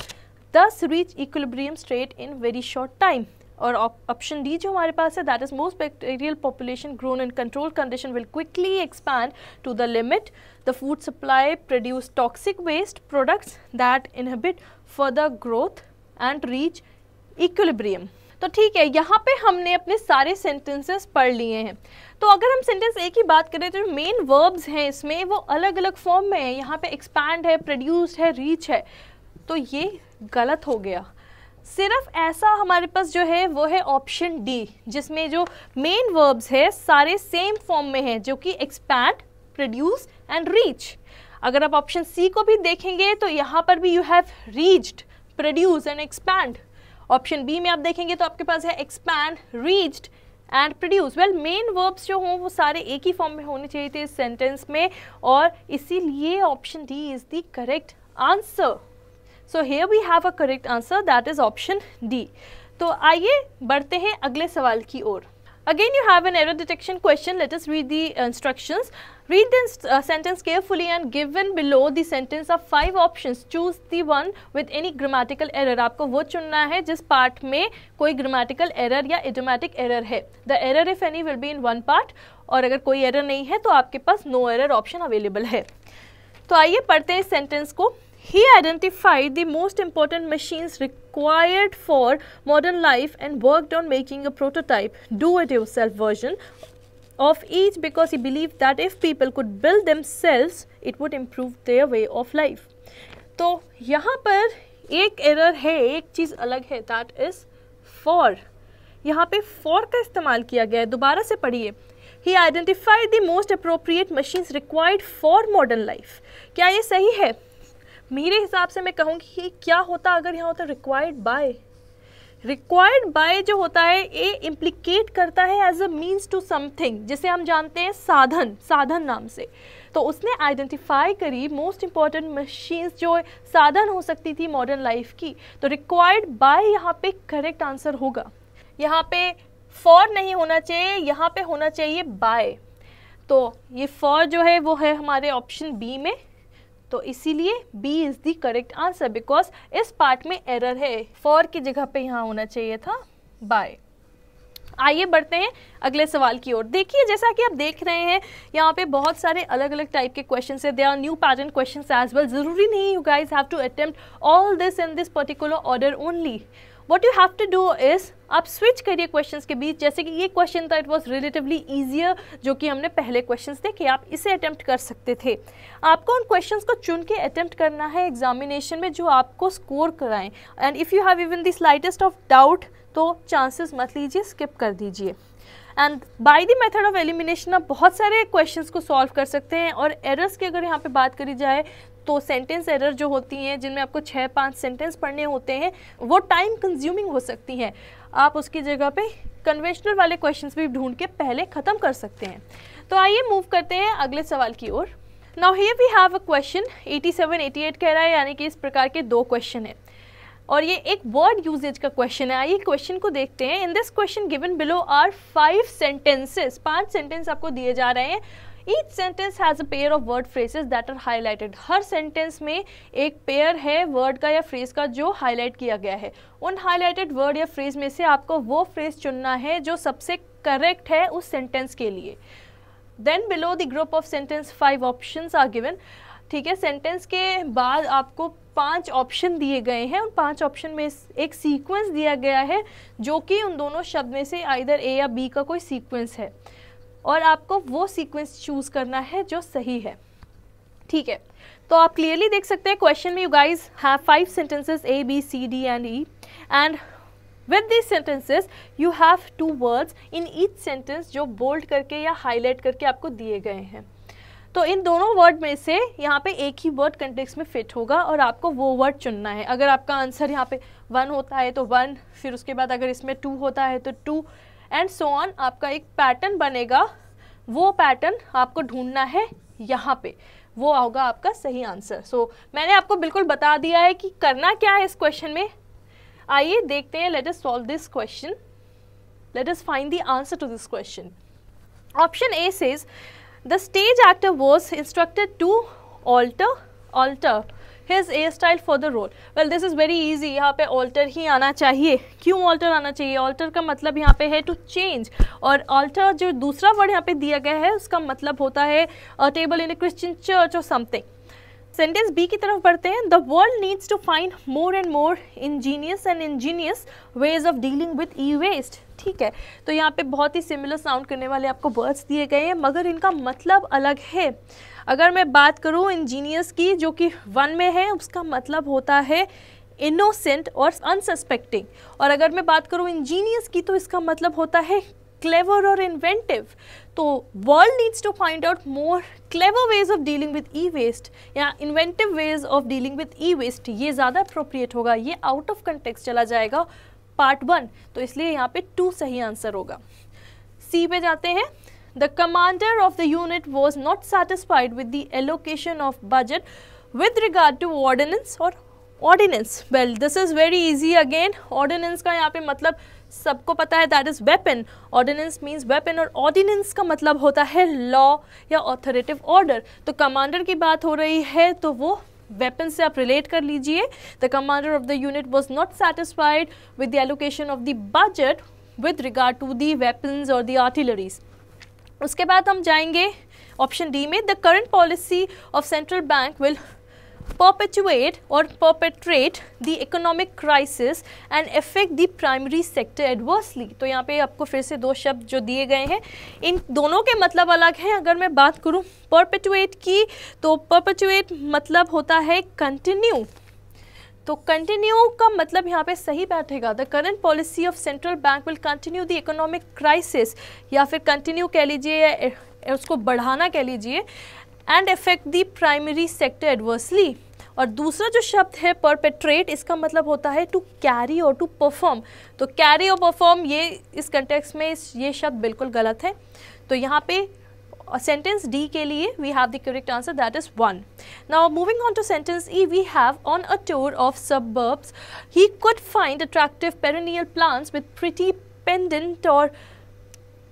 thus reach equilibrium state in very short time और option D जो हमारे पास है that is most bacterial population grown in control condition will quickly expand to the limit the food supply produce toxic waste products that inhibit further growth and reach equilibrium तो ठीक है यहाँ पे हमने अपने सारे सेंटेंसेस पढ़ लिए हैं तो अगर हम सेंटेंस ए की बात करें तो मेन वर्ब्स हैं इसमें वो अलग अलग फॉर्म में है यहाँ पे एक्सपैंड है प्रोड्यूस्ड है रीच है तो ये गलत हो गया सिर्फ ऐसा हमारे पास जो है वो है ऑप्शन डी जिसमें जो मेन वर्ब्स है सारे सेम फॉर्म में है जो कि एक्सपैंड प्रोड्यूस एंड रीच अगर आप ऑप्शन सी को भी देखेंगे तो यहाँ पर भी you have reached produce and expand option B में आप देखेंगे तो आपके पास है expand reached and produce well main verbs जो हों वो सारे एक ही फॉर्म में होने चाहिए थे इस सेंटेंस में और इसीलिए option D is the correct answer so here we have a correct answer that is option D तो आइए बढ़ते हैं अगले सवाल की ओर again you have an error detection question let us read the instructions Read the uh, sentence carefully and given below the sentence of five options. Choose the one with any grammatical error. आपको वो चुनना है जिस part में कोई grammatical error या idiomatic error है The error if any will be in one part. और अगर कोई error नहीं है तो आपके पास no error option available है तो आइए पढ़ते हैं इस sentence को He identified the most important machines required for modern life and worked on making a prototype do it yourself version of each because he believed that if people could build themselves, it would improve their way of life. तो यहाँ पर एक error है एक चीज़ अलग है that is for यहाँ पे फॉर का इस्तेमाल किया गया है दोबारा से पढ़िए he identified the most appropriate machines required for modern life क्या ये सही है मेरे हिसाब से मैं कहूँगी कि क्या होता अगर यहाँ होता रिक्वायर्ड बाय रिक्वायर्ड बाय जो होता है ये इम्प्लीकेट करता है as a means to something जिसे हम जानते हैं साधन साधन नाम से तो उसने आइडेंटिफाई करी मोस्ट इंपॉर्टेंट मशीन्स जो साधन हो सकती थी मॉडर्न लाइफ की तो रिक्वायर्ड बाय यहाँ पे करेक्ट आंसर होगा यहाँ पे फॉर नहीं होना चाहिए यहाँ पे होना चाहिए बाय तो ये फॉर जो है वो है हमारे ऑप्शन बी में तो इसीलिए B is the correct answer because इस पार्ट में एरर है फॉर की जगह पे यहाँ होना चाहिए था बाय आइए बढ़ते हैं अगले सवाल की ओर देखिए जैसा कि आप देख रहे हैं यहाँ पे बहुत सारे अलग अलग टाइप के क्वेश्चन है they are new pattern question as well ज़रूरी नहीं you guys have to attempt all this in this particular order only what you have to do is आप स्विच करिए क्वेश्चंस के बीच जैसे कि ये क्वेश्चन था इट वाज रिलेटिवली ईजियर जो कि हमने पहले क्वेश्चंस थे कि आप इसे अटैम्प्ट कर सकते थे आपको उन क्वेश्चंस को चुन के अटैम्प्ट करना है एग्जामिनेशन में जो आपको स्कोर कराएं and if you have even the slightest of doubt तो चांसेस मत लीजिए स्किप कर दीजिए and by the method of elimination आप बहुत सारे क्वेश्चन को सॉल्व कर सकते हैं और एरर्स की अगर यहाँ पर बात करी जाए तो सेंटेंस एरर जो होती हैं जिनमें आपको छः पाँच सेंटेंस पढ़ने होते हैं वो टाइम कंज्यूमिंग हो सकती हैं आप उसकी जगह पे कन्वेंशनल वाले क्वेश्चंस भी ढूंढ के पहले ख़त्म कर सकते हैं तो आइए मूव करते हैं अगले सवाल की ओर now here we have a question 87 88 कह रहा है यानी कि इस प्रकार के दो क्वेश्चन हैं और ये एक वर्ड यूजेज का क्वेश्चन है आइए क्वेश्चन को देखते हैं in this question given below are five sentences पांच सेंटेंस आपको दिए जा रहे हैं each sentence has a pair of word phrases that are highlighted हर सेंटेंस में एक पेयर है वर्ड का या फ्रेज का जो हाईलाइट किया गया है उन हाईलाइटेड वर्ड या फ्रेज में से आपको वो फ्रेज चुनना है जो सबसे करेक्ट है उस सेंटेंस के लिए then below the group of sentence five option are given ठीक है सेंटेंस के बाद आपको पांच ऑप्शन दिए गए हैं उन पांच ऑप्शन में एक सीक्वेंस दिया गया है जो कि उन दोनों शब्द में से आइधर ए या बी का कोई सीक्वेंस है और आपको वो सीक्वेंस चूज़ करना है जो सही है ठीक है तो आप क्लियरली देख सकते हैं क्वेश्चन में you guys have five sentences A B C D and E and with this sentences you have two words in each sentence जो बोल्ड करके या हाईलाइट करके आपको दिए गए हैं तो इन दोनों वर्ड में से यहाँ पे एक ही वर्ड कंटेक्स में फिट होगा और आपको वो वर्ड चुनना है अगर आपका आंसर यहाँ पे वन होता है तो वन फिर उसके बाद अगर इसमें टू होता है तो टू एंड सो ऑन आपका एक पैटर्न बनेगा वो पैटर्न आपको ढूंढना है यहाँ पे वो होगा आपका सही आंसर सो so, मैंने आपको बिल्कुल बता दिया है कि करना क्या है इस क्वेश्चन में आइए देखते हैं let us solve this question let us find the answer to this question option A says the stage actor was instructed to alter alter his a style for the role well this is very easy यहाँ पे alter ही आना चाहिए क्यों alter आना चाहिए alter का मतलब यहाँ पे है टू चेंज और ऑल्टर जो दूसरा वर्ड यहाँ पे दिया गया है उसका मतलब होता है table in a Christian church और समथिंग सेंटेंस बी की तरफ बढ़ते हैं the world needs to find more and more ingenious and ingenious ways of dealing with e waste ठीक है तो यहाँ पे बहुत ही सिमिलर साउंड करने वाले आपको वर्ड्स दिए गए हैं मगर इनका मतलब अलग है अगर मैं बात करूँ इंजीनियर्स की जो कि वन में है उसका मतलब होता है इनोसेंट और अनसस्पेक्टिंग और अगर मैं बात करूँ इंजीनियर्स की तो इसका मतलब होता है क्लेवर और इन्वेंटिव तो world needs to find out more clever ways of dealing with e waste या inventive ways of dealing with e waste ये ज़्यादा अप्रोप्रिएट होगा ये आउट ऑफ कंटेक्स चला जाएगा पार्ट वन तो इसलिए यहाँ पे टू सही आंसर होगा सी पे जाते हैं The commander of the unit was not satisfied with the allocation of budget with regard to ordinance or ordinance well this is very easy again ordinance का यहाँ पे मतलब सबको पता है that is weapon ordinance means weapon और ordinance का मतलब होता है लॉ या ऑथोरेटिव ऑर्डर तो कमांडर की बात हो रही है तो वो वेपन से आप रिलेट कर लीजिए the commander of the unit was not satisfied with the allocation of the budget with regard to the weapons और दी आर्टिलरीज़ उसके बाद हम जाएंगे ऑप्शन डी में the current policy of central bank will perpetuate और perpetrate the economic crisis and effect the primary sector adversely तो यहाँ पे आपको फिर से दो शब्द जो दिए गए हैं इन दोनों के मतलब अलग हैं अगर मैं बात करूँ पॉपेचुएट की तो पॉपेचुएट मतलब होता है कंटिन्यू तो कंटिन्यू का मतलब यहाँ पे सही बैठेगा the current policy of central bank will continue the economic crisis या फिर कंटिन्यू कह लीजिए उसको बढ़ाना कह लीजिए and effect the primary sector adversely और दूसरा जो शब्द है परपेट्रेट इसका मतलब होता है टू कैरी और टू परफॉर्म तो कैरी और परफॉर्म ये इस कंटेक्स में ये शब्द बिल्कुल गलत है तो यहाँ पे sentence D के लिए we have the correct answer that is 1. Now moving on to sentence E we have on a tour of suburbs he could find attractive perennial plants with pretty pendant or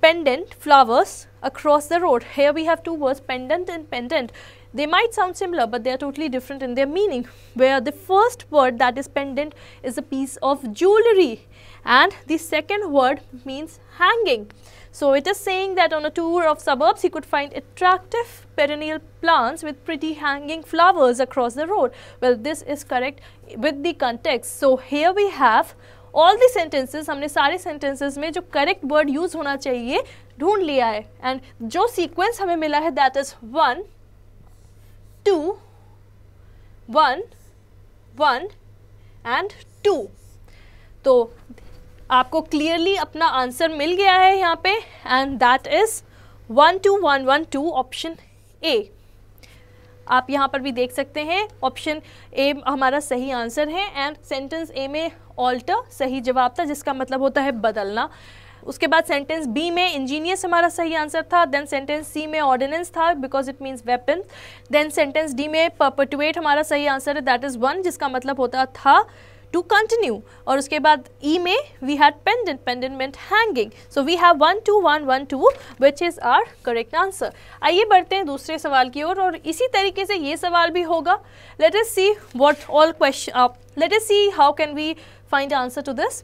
pendant flowers across the road. Here we have two words pendant and pendant. They might sound similar but they are totally different in their meaning where the first word that is pendant is a piece of jewellery and the second word means hanging. So it is saying that on a tour of suburbs, he could find attractive perennial plants with pretty hanging flowers across the road. Well, this is correct with the context. So here we have all the sentences. हमने सारे sentences में जो correct word use होना चाहिए ढूंढ लिया है and जो सीक्वेंस हमें मिला है दैट इज वन टू तो आपको क्लियरली अपना आंसर मिल गया है यहाँ पे and that is one two one one two option A आप यहाँ पर भी देख सकते हैं ऑप्शन ए हमारा सही आंसर है एंड सेंटेंस ए में ऑल्टर सही जवाब था जिसका मतलब होता है बदलना उसके बाद सेंटेंस बी में इंजीनियर्स हमारा सही आंसर था देन सेंटेंस सी में ऑर्डिनेंस था because it means weapon then sentence D में परपटुएट हमारा सही आंसर है दैट इज़ वन जिसका मतलब होता था टू कंटिन्यू और उसके बाद ई में वी हैड पेंडेंट पेंडेंटमेंट hanging so we have one two one one two which is our correct answer आइए बढ़ते हैं दूसरे सवाल की ओर और इसी तरीके से ये सवाल भी होगा let's see what all question let's see how can we find answer to this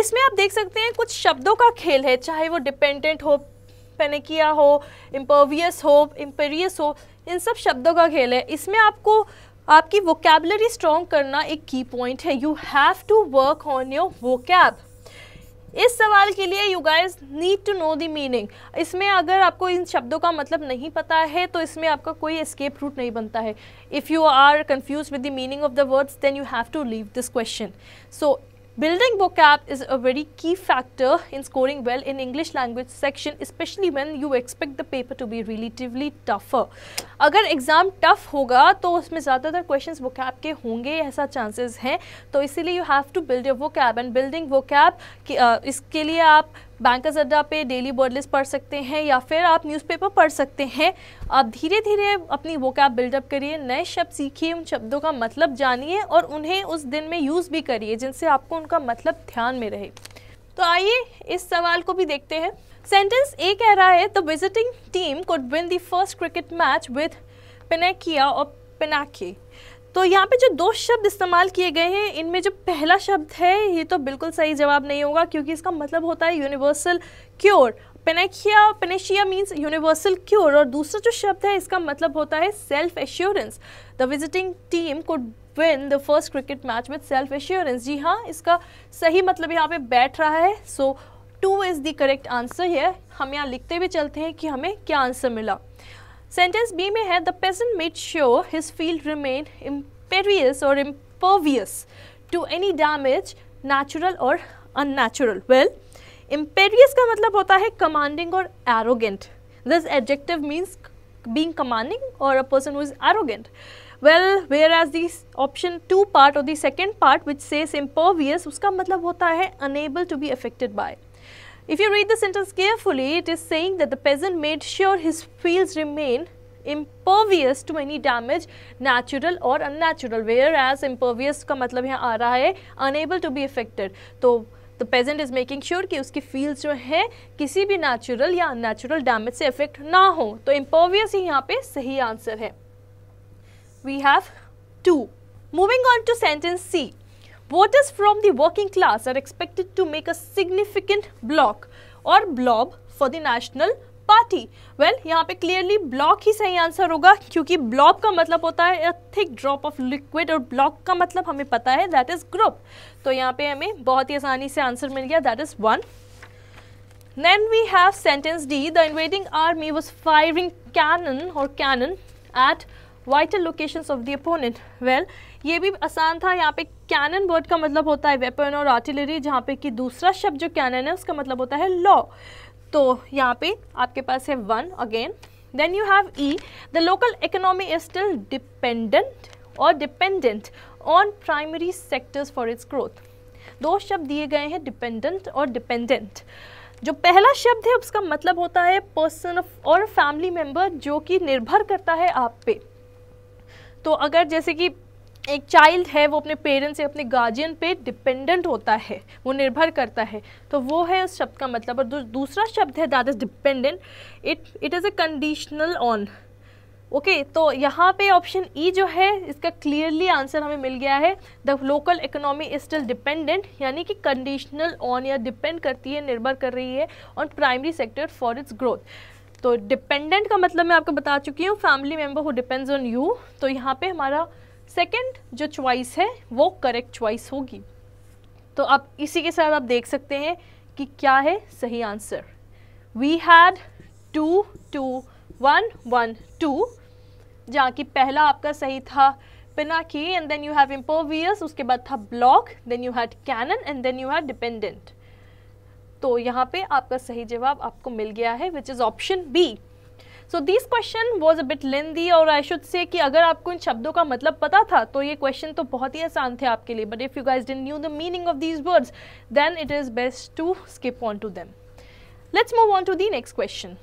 इसमें आप देख सकते हैं कुछ शब्दों का खेल है चाहे वो डिपेंडेंट हो पेने हो इम्पर्वियस हो इम्पेरियस हो इन सब शब्दों का खेल है इसमें आपको आपकी वोकेबलरी स्ट्रॉन्ग करना एक की पॉइंट है you have to work on your vocab इस सवाल के लिए you guys need to know the meaning इसमें अगर आपको इन शब्दों का मतलब नहीं पता है तो इसमें आपका कोई एस्केप रूट नहीं बनता है if you are confuse with the meaning of the words then you have to leave this question so Building vocab is a very key factor in scoring well in English language section, especially when you expect the paper to be relatively tougher. agar exam अगर exam tough होगा तो उसमें ज़्यादातर question vocab के होंगे ऐसा chances हैं तो इसीलिए you have to build your vocab and building uh, iske liye aap bankers Adda पे डेली वर्ड लिस्ट पढ़ सकते हैं या फिर आप न्यूज़पेपर पढ़ सकते हैं आप धीरे धीरे अपनी वो कैब बिल्डअप करिए नए शब्द सीखिए उन शब्दों का मतलब जानिए और उन्हें उस दिन में यूज़ भी करिए जिनसे आपको उनका मतलब ध्यान में रहे तो आइए इस सवाल को भी देखते हैं सेंटेंस ए कह रहा है the visiting team could win the first cricket match with panacea और पेनाकी तो यहाँ पे जो दो शब्द इस्तेमाल किए गए हैं इनमें जो पहला शब्द है ये तो बिल्कुल सही जवाब नहीं होगा क्योंकि इसका मतलब होता है universal cure panacea panacea means universal cure और दूसरा जो शब्द है इसका मतलब होता है self assurance the visiting team को win the first cricket match with self assurance जी हाँ इसका सही मतलब यहाँ पे बैठ रहा है so two is the correct answer है हम यहाँ लिखते भी चलते हैं कि हमें क्या आंसर मिला Sentence have the peasant made sure his field remained imperious or impervious to any damage natural or unnatural. Well, imperious का मतलब होता है commanding or arrogant. This adjective means being commanding or a person who is arrogant. Well, whereas the option two part or the second part which says impervious उसका मतलब होता है unable to be affected by. If you read the sentence carefully, it is saying that the peasant made sure his fields remain impervious to any damage natural or unnatural whereas impervious का मतलब यहाँ आ रहा है unable to be affected तो the peasant is making sure कि उसकी fields जो है किसी भी natural या unnatural damage से affect ना हो तो impervious ही यहाँ पे सही answer है We have two. Moving on to sentence C. Voters from the working class are expected to make a significant block और blob for the national party well यहाँ पे क्लियरली ब्लॉक ही सही आंसर होगा क्योंकि ब्लॉक का मतलब होता है थिक ड्रॉप ऑफ लिक्विड और ब्लॉक का मतलब हमें पता है दैट इज ग्रुप तो यहाँ पे हमें बहुत ही आसानी से आंसर मिल गया that is one then we have sentence D the invading army was firing cannon और canon at vital location of the opponent well ये भी आसान था यहाँ पे कैनन वर्ड का मतलब होता है वेपन और आर्टिलरी जहाँ पे कि दूसरा शब्द जो कैनन है उसका मतलब होता है लॉ तो यहाँ पे आपके पास है one again then you have E the local economy is still dependent और dependant on primary sectors for its growth दो शब्द दिए गए हैं डिपेंडेंट और डिपेंडेंट जो पहला शब्द है उसका मतलब होता है पर्सन और फैमिली मेंबर जो कि निर्भर करता है आप पे तो अगर जैसे कि एक चाइल्ड है वो अपने पेरेंट्स या अपने गार्जियन पे डिपेंडेंट होता है वो निर्भर करता है तो वो है उस शब्द का मतलब और दूसरा शब्द है that is dependent it it is a conditional on okay तो यहाँ पे ऑप्शन ई e जो है इसका क्लियरली आंसर हमें मिल गया है the local economy is still dependent यानी कि कंडीशनल ऑन या डिपेंड करती है निर्भर कर रही है on primary sector for its growth तो डिपेंडेंट का मतलब मैं आपको बता चुकी हूँ family member who depends on you तो यहाँ पे हमारा सेकंड जो च्वाइस है वो करेक्ट च्वाइस होगी तो आप इसी के साथ आप देख सकते हैं कि क्या है सही answer we had two two one one two जहाँ की पहला आपका सही था panache and then you have impervious उसके बाद था block then you had cannon and then you had dependent तो यहाँ पे आपका सही जवाब आपको मिल गया है which is option B so this question was a bit lengthy और आई शुड से कि अगर आपको इन शब्दों का मतलब पता था तो ये क्वेश्चन तो बहुत ही आसान थे आपके लिए but if you guys didn't knew the meaning of these words then it is best to skip on to them let's move on to the next question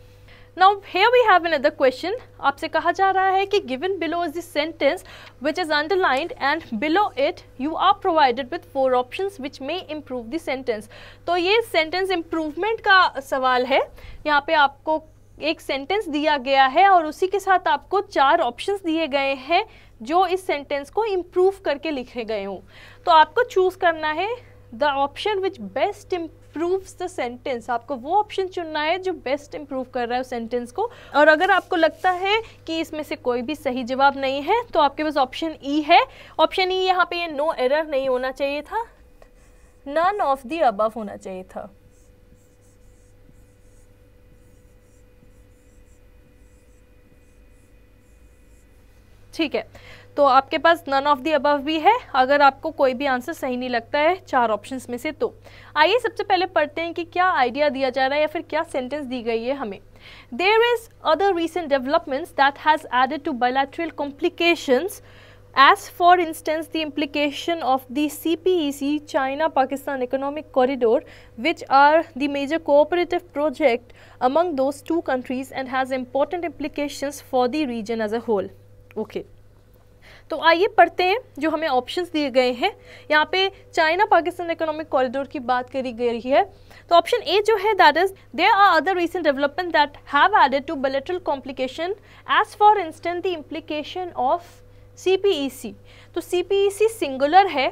now here we have another question आपसे कहा जा रहा है कि given below is the sentence which is underlined and below it you are provided with four option which may improve sentence sentence तो ये sentence improvement का सवाल है यहाँ पे आपको एक सेंटेंस दिया गया है और उसी के साथ आपको चार ऑप्शंस दिए गए हैं जो इस सेंटेंस को इम्प्रूव करके लिखे गए हों तो आपको चूज़ करना है the option which best improves the sentence आपको वो ऑप्शन चुनना है जो बेस्ट इम्प्रूव कर रहा है उस सेंटेंस को और अगर आपको लगता है कि इसमें से कोई भी सही जवाब नहीं है तो आपके पास ऑप्शन ई e है ऑप्शन ई e यहाँ पे ये नो एरर नहीं होना चाहिए था नन ऑफ दी अबव होना चाहिए था ठीक है तो आपके पास नन ऑफ दी अबव भी है अगर आपको कोई भी आंसर सही नहीं लगता है चार ऑप्शन में से तो आइए सबसे पहले पढ़ते हैं कि क्या आइडिया दिया जा रहा है या फिर क्या सेंटेंस दी गई है हमें there is other recent developments that has added to bilateral complications as for instance the implication of the CPEC China Pakistan economic corridor which are the major cooperative project among those two countries and has important implications for the region as a whole okay तो आइए पढ़ते हैं जो हमें options दिए गए हैं यहाँ पे चाइना पाकिस्तान इकोनॉमिक कॉरिडोर की बात करी गई है तो ऑप्शन ए जो है that is there are other recent development that have added to bilateral complication as for instant the implication of C तो सी सिंगुलर e है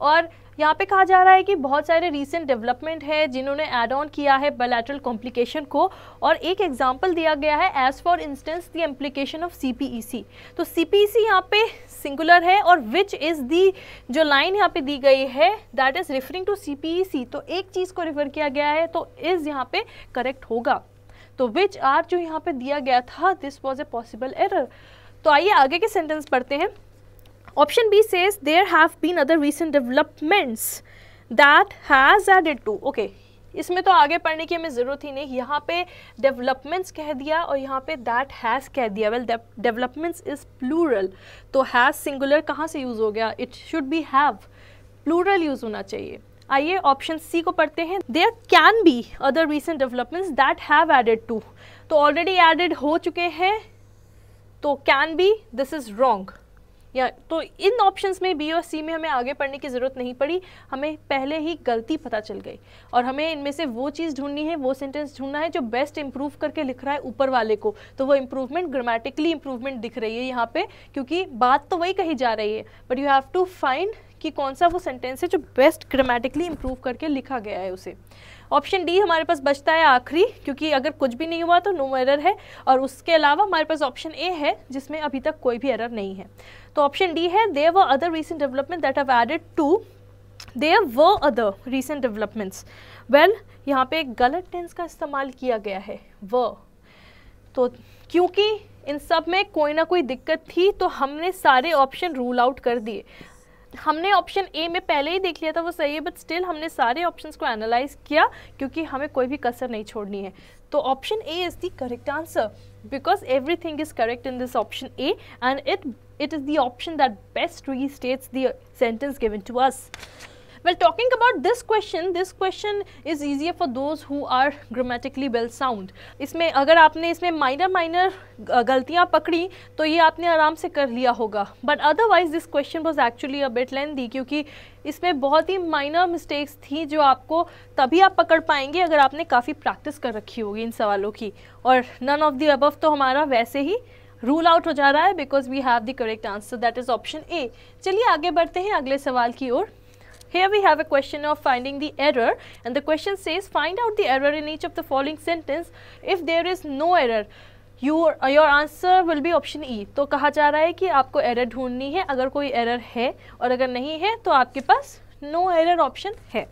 और यहाँ पे कहा जा रहा है कि बहुत सारे रीसेंट डेवलपमेंट है जिन्होंने एड ऑन किया है बलैटरल कॉम्प्लिकेशन को और एक एग्जाम्पल दिया गया है as for instance the implication of C तो सी पी e यहाँ पे सिंगुलर है और विच इज़ दी जो लाइन यहाँ पे दी गई है that is referring to C तो एक चीज़ को रेफर किया गया है तो इज़ यहाँ पे करेक्ट होगा तो विच आर जो यहाँ पे दिया गया था this was a possible error तो आइए आगे के सेंटेंस पढ़ते हैं Option B says there have been other recent developments that has added to. Okay, इसमें तो आगे पढ़ने की हमें ज़रूरत ही नहीं यहाँ पे डेवलपमेंट्स कह दिया और यहाँ पे दैट हैज़ कह दिया वेल डेवलपमेंट्स इज़ प्लूरल तो हैज़ सिंगुलर कहाँ से यूज़ हो गया it should be have plural use होना चाहिए आइए ऑप्शन सी को पढ़ते हैं there can be other recent developments that have added to तो ऑलरेडी एडेड हो चुके हैं तो can be this is wrong या तो इन ऑप्शंस में बी और सी में हमें आगे पढ़ने की ज़रूरत नहीं पड़ी हमें पहले ही गलती पता चल गई और हमें इनमें से वो चीज़ ढूंढनी है वो सेंटेंस ढूंढना है जो बेस्ट इंप्रूव करके लिख रहा है ऊपर वाले को तो वो इम्प्रूवमेंट ग्रामेटिकली इम्प्रूवमेंट दिख रही है यहाँ पे क्योंकि बात तो वही कही जा रही है but you have to find कि कौन सा वो सेंटेंस है जो बेस्ट ग्रामेटिकली इम्प्रूव करके लिखा गया है उसे ऑप्शन डी हमारे पास बचता है आखिरी क्योंकि अगर कुछ भी नहीं हुआ तो नो एरर है और उसके अलावा हमारे पास ऑप्शन ए है जिसमें अभी तक कोई भी एरर नहीं है तो ऑप्शन डी है were other recent development that have added to there were other recent developments well यहाँ पे गलत टेंस का इस्तेमाल किया गया है व तो क्योंकि इन सब में कोई ना कोई दिक्कत थी तो हमने सारे ऑप्शन रूल आउट कर दिए हमने ऑप्शन ए में पहले ही देख लिया था वो सही है बट स्टिल हमने सारे ऑप्शंस को एनालाइज किया क्योंकि हमें कोई भी कसर नहीं छोड़नी है तो option A is the correct answer because every thing is correct in this option A and it it is the option that best restates sentence given to us well talking about this question this question is easier for those who are grammatically well sound इसमें अगर आपने इसमें minor minor गलतियाँ पकड़ी तो ये आपने आराम से कर लिया होगा but otherwise this question was actually a bit lengthy क्योंकि इसमें बहुत ही माइनर मिस्टेक्स थी जो आपको तभी आप पकड़ पाएंगे अगर आपने काफ़ी प्रैक्टिस कर रखी होगी इन सवालों की और नन ऑफ द अबव तो हमारा वैसे ही रूल आउट हो जा रहा है because we have the correct answer that is option A चलिए आगे बढ़ते हैं अगले सवाल की ओर Here we have a question of finding the error and the question says find out the error in each of the following sentence if there is no error. Your your answer will be option E तो कहा जा रहा है कि आपको error ढूंढनी है अगर कोई एरर है और अगर नहीं है तो आपके पास नो एरर ऑप्शन है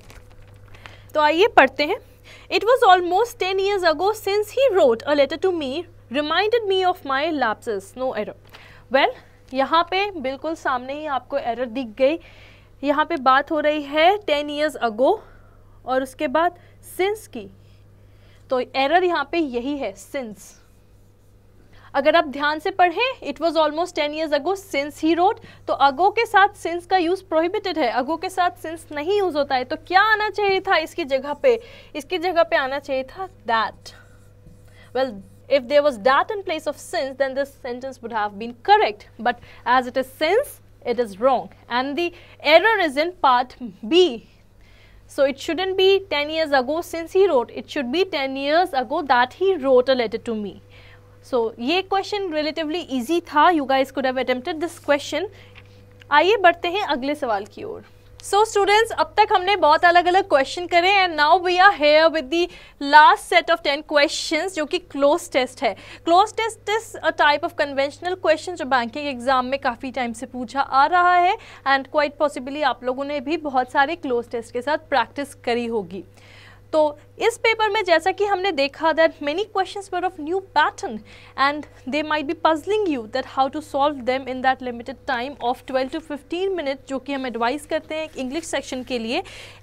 तो आइए पढ़ते हैं it was almost ten years ago since he wrote a letter to me reminded me of my lapses no error well यहाँ पे बिल्कुल सामने ही आपको एरर दिख गई यहाँ पे बात हो रही है टेन ईयर्स अगो और उसके बाद सिंस की तो एरर यहाँ पे यही है सिंस अगर आप ध्यान से पढ़ें it was almost ten years ago since he wrote तो अगो के साथ सिंस का यूज़ प्रोहिबिटेड है अगो के साथ सिंस नहीं यूज़ होता है तो क्या आना चाहिए था इसकी जगह पे इसकी जगह पे आना चाहिए था that well if there was that in place of since then this sentence would have been correct but as it is since it is wrong and the error is in part B. So it shouldn't be 10 years ago since he wrote, it should be 10 years ago that he wrote a letter to me. So this question relatively easy Tha you guys could have attempted this question. आइए बढ़ते हैं अगले सवाल की ओर so students अब तक हमने बहुत अलग अलग क्वेश्चन करे and now we are here with the last set of ten question जो कि क्लोज टेस्ट है cloze test is a type of conventional question जो बैंकिंग एग्जाम में काफ़ी टाइम से पूछा आ रहा है एंड क्वाइट पॉसिबली आप लोगों ने भी बहुत सारे क्लोज टेस्ट के साथ प्रैक्टिस करी होगी तो इस पेपर में जैसा कि हमने देखा that many questions were of new pattern and they might be puzzling you that how to solve them in that limited time of 12 to 15 minute जो कि हम एडवाइस करते हैं इंग्लिश सेक्शन के लिए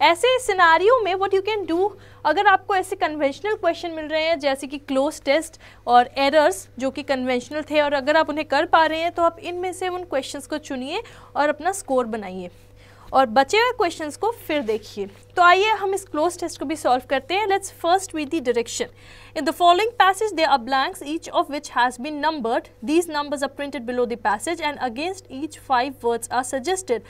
ऐसे सिनारियो में व्हाट यू कैन डू अगर आपको ऐसे कन्वेंशनल क्वेश्चन मिल रहे हैं जैसे कि क्लोज टेस्ट और एरर्स जो कि कन्वेंशनल थे और अगर आप उन्हें कर पा रहे हैं तो आप इनमें से उन क्वेश्चन को चुनिए और अपना स्कोर बनाइए और बचे हुए क्वेश्चंस को फिर देखिए तो आइए हम इस क्लोज टेस्ट को भी सॉल्व करते हैं let's first with the direction in the following passage they are blanks each of which has been numbered these numbers are printed below the passage and against each five words are suggested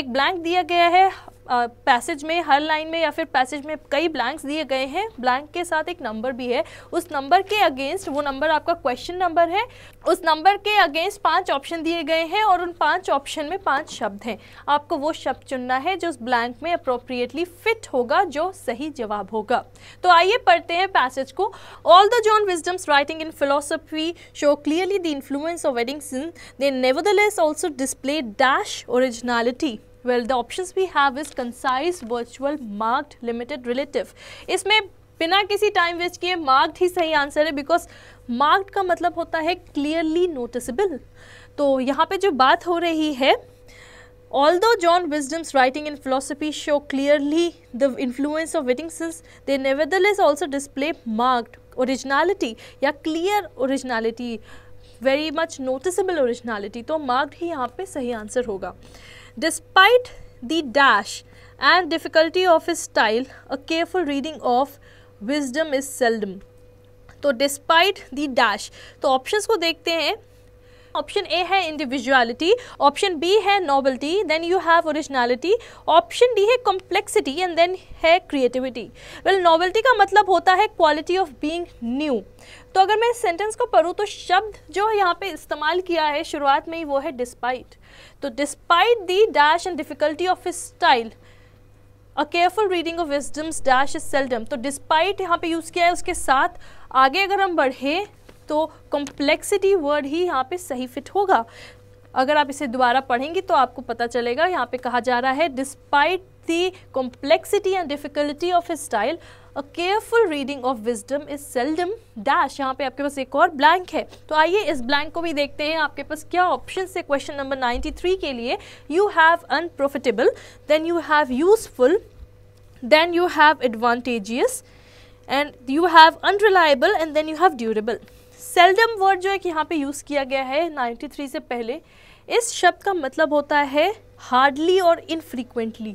एक blank दिया गया है passage में हर line में या फिर passage में कई ब्लैंक्स दिए गए हैं ब्लैंक के साथ एक नंबर भी है उस नंबर के अगेंस्ट वो नंबर आपका क्वेश्चन नंबर है उस नंबर के अगेंस्ट पांच ऑप्शन दिए गए हैं और उन पांच ऑप्शन में पांच शब्द हैं आपको वो शब्द चुनना है जो उस ब्लैंक में अप्रोप्रिएटली फिट होगा जो सही जवाब होगा तो आइए पढ़ते हैं पैसेज को although John Wisdom's writing in philosophy show clearly the influence of सिंह they less also display dash originality well the option we have is concise virtual marked limited relative इसमें बिना किसी टाइम वेस्ट किए marked ही सही answer है because marked का मतलब होता है क्लियरली नोटिसबल तो यहाँ पे जो बात हो रही है although John Wisdom's writing in philosophy show clearly the influence of विटिंग दे नेवेदल is also display marked originality या clear originality very much noticeable originality तो मार्क्ड ही यहाँ पे सही आंसर होगा Despite the dash and difficulty of his style, a careful reading of wisdom is seldom. तो डिस्पाइट दी डैश तो options को देखते हैं ऑप्शन ए है इंडिविजुअलिटी ऑप्शन बी है novelty then you have originality option D है complexity and then है creativity well novelty का मतलब होता है क्वालिटी ऑफ बीइंग न्यू तो अगर मैं सेंटेंस को पढ़ूँ तो शब्द जो यहाँ पे इस्तेमाल किया है शुरुआत में ही वो है डिस्पाइट तो despite the dash and difficulty of his style a careful reading of Wisdom's dash is seldom तो डिस्पाइट यहाँ पे यूज़ किया है उसके साथ आगे अगर हम बढ़ें तो कॉम्प्लेक्सिटी वर्ड ही यहाँ पे सही फिट होगा अगर आप इसे दोबारा पढ़ेंगे तो आपको पता चलेगा यहाँ पे कहा जा रहा है despite the complexity and difficulty of his style a careful reading of Wisdom is seldom dash यहाँ पे आपके पास एक और ब्लैंक है तो आइए इस ब्लैंक को भी देखते हैं आपके पास क्या ऑप्शन है क्वेश्चन नंबर 93 के लिए you have unprofitable then you have useful then you have advantageous and you have unreliable and then you have durable seldom word जो है कि यहाँ पे यूज़ किया गया है 93 से पहले इस शब्द का मतलब होता है हार्डली और इनफ्रीक्वेंटली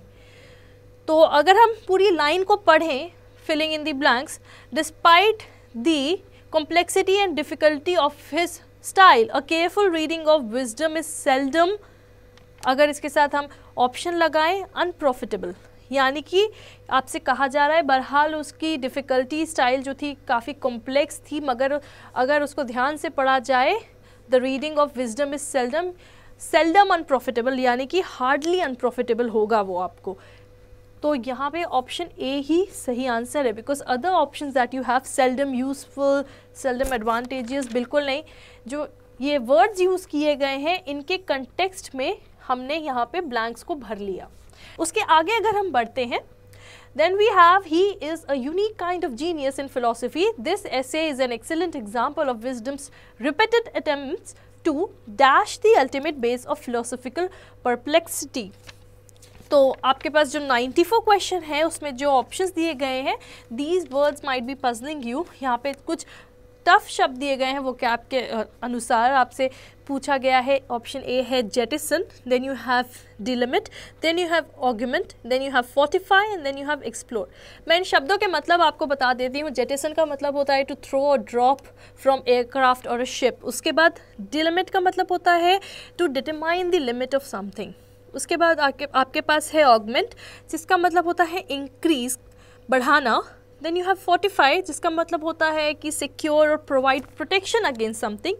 तो अगर हम पूरी लाइन को पढ़ें filling in the blanks despite the complexity and difficulty of his style a careful reading of Wisdom is seldom अगर इसके साथ हम ऑप्शन लगाएं अनप्रॉफिटेबल यानी कि आपसे कहा जा रहा है बहरहाल उसकी डिफ़िकल्टी स्टाइल जो थी काफ़ी कॉम्प्लेक्स थी मगर अगर उसको ध्यान से पढ़ा जाए the reading of Wisdom is seldom seldom unprofitable यानी कि हार्डली अनप्रॉफिटेबल होगा वो आपको तो यहाँ पे ऑप्शन ए ही सही आंसर है because other option that you have seldom useful seldom advantages बिल्कुल नहीं जो ये वर्ड्स यूज किए गए हैं इनके कंटेक्सट में हमने यहाँ पे ब्लैंक्स को भर लिया उसके आगे अगर हम बढ़ते हैं then we have he is a unique kind of genius in philosophy this essay is an excellent example of Wisdom's repeated attempt to dash the ultimate base of philosophical perplexity तो आपके पास जो 94 क्वेश्चन है उसमें जो options दिए गए हैं these words might be puzzling you यहाँ पे कुछ टफ शब्द दिए गए हैं वो क्या आपके अनुसार आपसे पूछा गया है ऑप्शन ए है jettison then you have delimit then you have argument then you have fortify and then you have explore मैं इन शब्दों के मतलब आपको बता देती हूँ जेटिसन का मतलब होता है टू थ्रो और ड्रॉप फ्रॉम एयरक्राफ्ट और अ शिप उसके बाद डिलिमिट का मतलब होता है to determine the limit of something उसके बाद आपके आपके पास है ऑगमेंट जिसका मतलब होता है इंक्रीज बढ़ाना देन यू हैव फोर्टिफाई जिसका मतलब होता है कि सिक्योर और प्रोवाइड प्रोटेक्शन अगेंस्ट समथिंग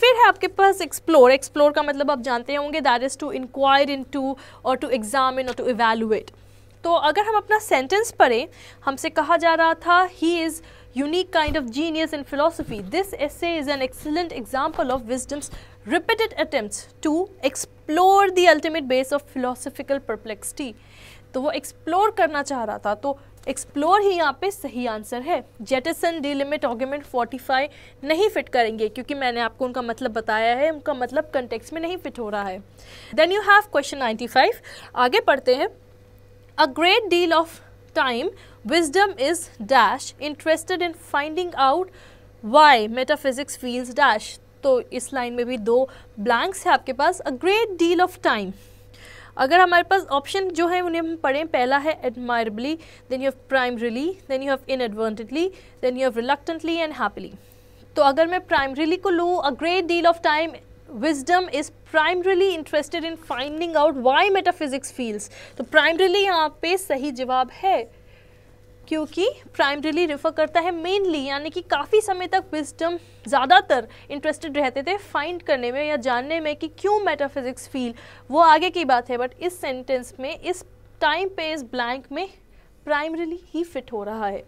फिर है आपके पास एक्सप्लोर एक्सप्लोर का मतलब आप जानते होंगे that is to inquire into और टू एग्जामिन और टू इवेलुएट तो अगर हम अपना सेंटेंस पढ़ें हमसे कहा जा रहा था he is unique kind of genius in philosophy this essay as an excellent example of Wisdom's repeated attempts to explore the ultimate base of philosophical perplexity. तो वो एक्सप्लोर करना चाह रहा था तो एक्सप्लोर ही यहाँ पे सही आंसर है jettison delimit argument fortify नहीं फिट करेंगे क्योंकि मैंने आपको उनका मतलब बताया है उनका मतलब कंटेक्स में नहीं फिट हो रहा है then you have question ninety five आगे पढ़ते हैं a great deal of time Wisdom is dash interested in finding out why metaphysics feels dash तो इस लाइन में भी दो ब्लैंक्स है आपके पास a great deal of time अगर हमारे पास ऑप्शन जो है उन्हें हम पढ़ें पहला है admirably then you have primarily then you have inadvertently then you have reluctantly and happily तो अगर मैं प्राइमरीली को लूँ a great deal of time Wisdom is primarily interested in finding out why metaphysics fields तो primarily यहाँ पे सही जवाब है क्योंकि प्राइमरीली रेफर करता है मेनली यानी कि काफ़ी समय तक विजडम ज़्यादातर इंटरेस्टेड रहते थे फाइंड करने में या जानने में कि क्यों मेटाफिजिक्स फील वो आगे की बात है बट इस सेंटेंस में इस टाइम पे इस ब्लैंक में प्राइमरीली ही फिट हो रहा है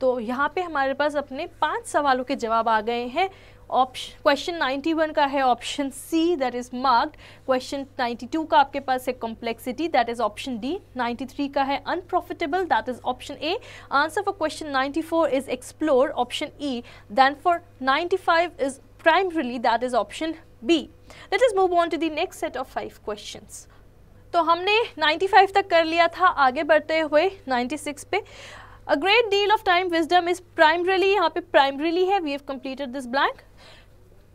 तो यहाँ पे हमारे पास अपने पांच सवालों के जवाब आ गए हैं ऑप्शन क्वेश्चन 91 का है option C that is marked question 92 का आपके पास है complexity that is option D 93 का है unprofitable that is option A answer for question 94 is explore option E then for 95 is primarily that is option B let is move on to the next set of five question तो हमने 95 तक कर लिया था आगे बढ़ते हुए 96 पे a great deal of time Wisdom is primarily यहाँ पे प्राइमरली है we have completed this blank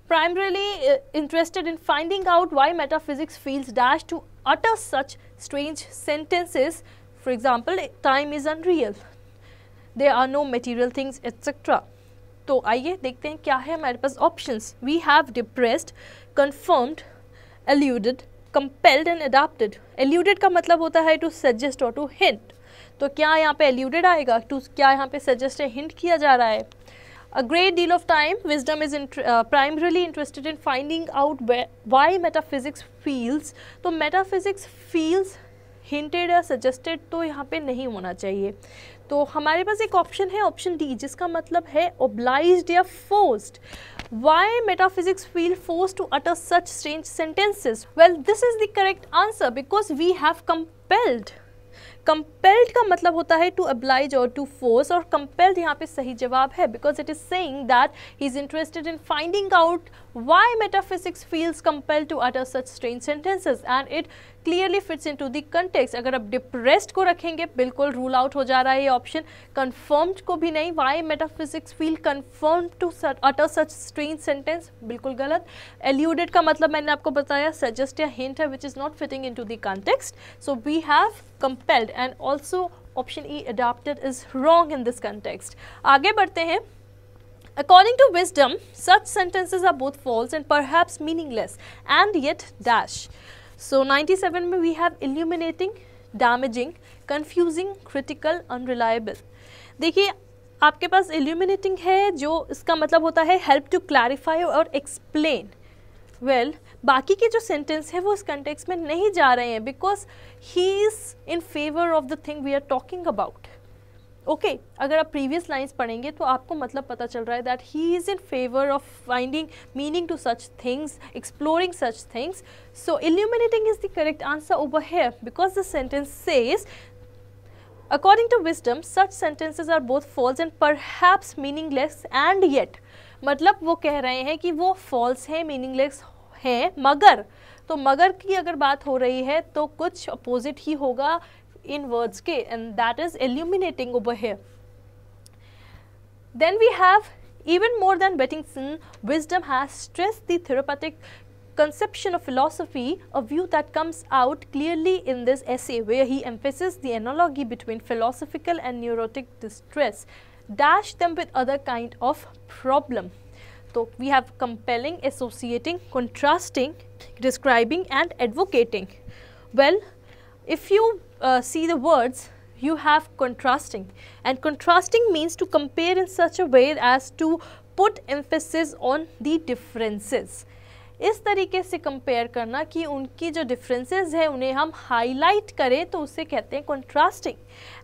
primarily uh, interested in finding out why metaphysics feels dash to utter such strange sentences. For example, time is unreal, there are no material things, etc. तो आइए देखते हैं क्या है हमारे पास options we have depressed confirmed alluded compelled and adapted alluded का मतलब होता है टू सजेस्ट और टू हिंट तो क्या यहाँ पे एल्यूडेड आएगा टू क्या यहाँ पे सजेस्ट हिंट किया जा रहा है a great deal of time, wisdom is uh, primarily interested in finding out why metaphysics feels. So metaphysics feels hinted or suggested तो यहाँ पे नहीं होना चाहिए तो हमारे पास एक ऑप्शन है ऑप्शन डी जिसका मतलब है ओब्लाइज या forced why metaphysics feel forced to utter such strange sentences well this is the correct answer because we have compelled compelled का मतलब होता है टू अब्लाइज और टू फोर्स और कंपेल्ड यहाँ पे सही जवाब है because it is saying that he is interested in finding out why metaphysics feels compelled to utter such strange sentences and it clearly fits into the context अगर आप depressed को रखेंगे बिल्कुल रूल आउट हो जा रहा है ये ऑप्शन कन्फर्म्ड को भी नहीं why metaphysics feel confirm to utter such strange sentence बिल्कुल गलत एल्यूडेड का मतलब मैंने आपको बताया सजेस्ट या हिंट है which is not fitting into the context so we have compelled and also option E adapted is wrong in this context आगे बढ़ते हैं According to wisdom, such sentences are both false and perhaps meaningless, and yet dash. So 97 में we have illuminating, damaging, confusing, critical, unreliable. देखिए aapke paas illuminating hai jo iska matlab hota hai help to clarify or explain. well, बाकी के जो sentence है वो इस context में नहीं जा रहे हैं because he is in favour of the thing we are talking about okay okay, अगर आप प्रीवियस लाइंस पढ़ेंगे तो आपको मतलब पता चल रहा है that he is in favour of finding meaning to such things exploring such things so illuminating is the correct answer over here because the sentence says According to wisdom, such sentences are both false and perhaps meaningless and yet मतलब वो कह रहे हैं कि वो false हैं meaningless हैं मगर तो मगर की अगर बात हो रही है तो कुछ अपोजिट ही होगा inwards k and that is illuminating over here then we have even more than Bettingson, wisdom has stressed the therapeutic conception of philosophy, a view that comes out clearly in this essay where he emphasizes the analogy between philosophical and neurotic distress, dash them with other kind of problem. So, we have compelling, associating, contrasting, describing and advocating. Well, if you uh, see the words, you have contrasting and contrasting means to compare in such a way as to put emphasis on the differences. इस तरीके से compare करना कि उनकी जो differences है उन्हें हम हाईलाइट करें तो उसे कहते हैं कंट्रास्टिंग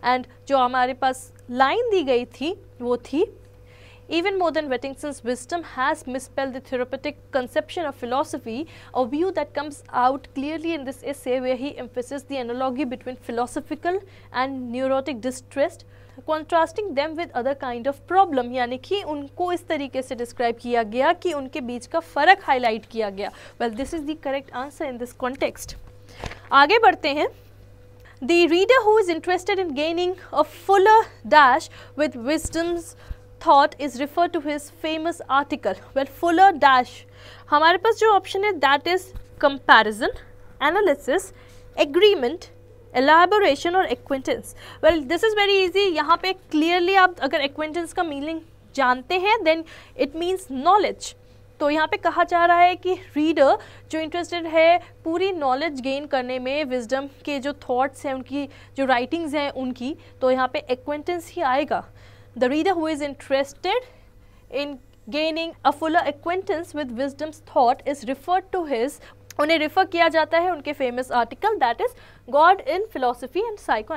एंड जो हमारे पास लाइन दी गई थी वो थी Even more than Wettington's wisdom has misspelled the therapeutic conception of philosophy, a view that comes out clearly in this essay where he emphasizes the analogy between philosophical and neurotic distress contrasting them with other kind of problem. Yani ki unko is तरीके से describe किया गया कि उनके बीच का फ़र्क highlight किया गया well this is the correct answer in this context आगे बढ़ते हैं The reader who is interested in gaining a fuller dash with wisdom's thought is refer to his famous article where Fuller dash हमारे पास जो ऑप्शन है that is comparison analysis agreement elaboration और acquaintance well this is very easy यहाँ पे clearly आप अगर एक्वेंटेंस का मीनिंग जानते हैं देन इट मीन्स नॉलेज तो यहाँ पे कहा जा रहा है कि रीडर जो इंटरेस्टेड है पूरी नॉलेज गेन करने में विजडम के जो थॉट्स हैं उनकी जो राइटिंग्स हैं उनकी तो यहाँ पे एक्वेंटेंस ही आएगा The reader who is interested in gaining a fuller acquaintance with wisdom's thought is referred to his उन्हें रेफर किया जाता है उनके famous article that is God in philosophy and psycho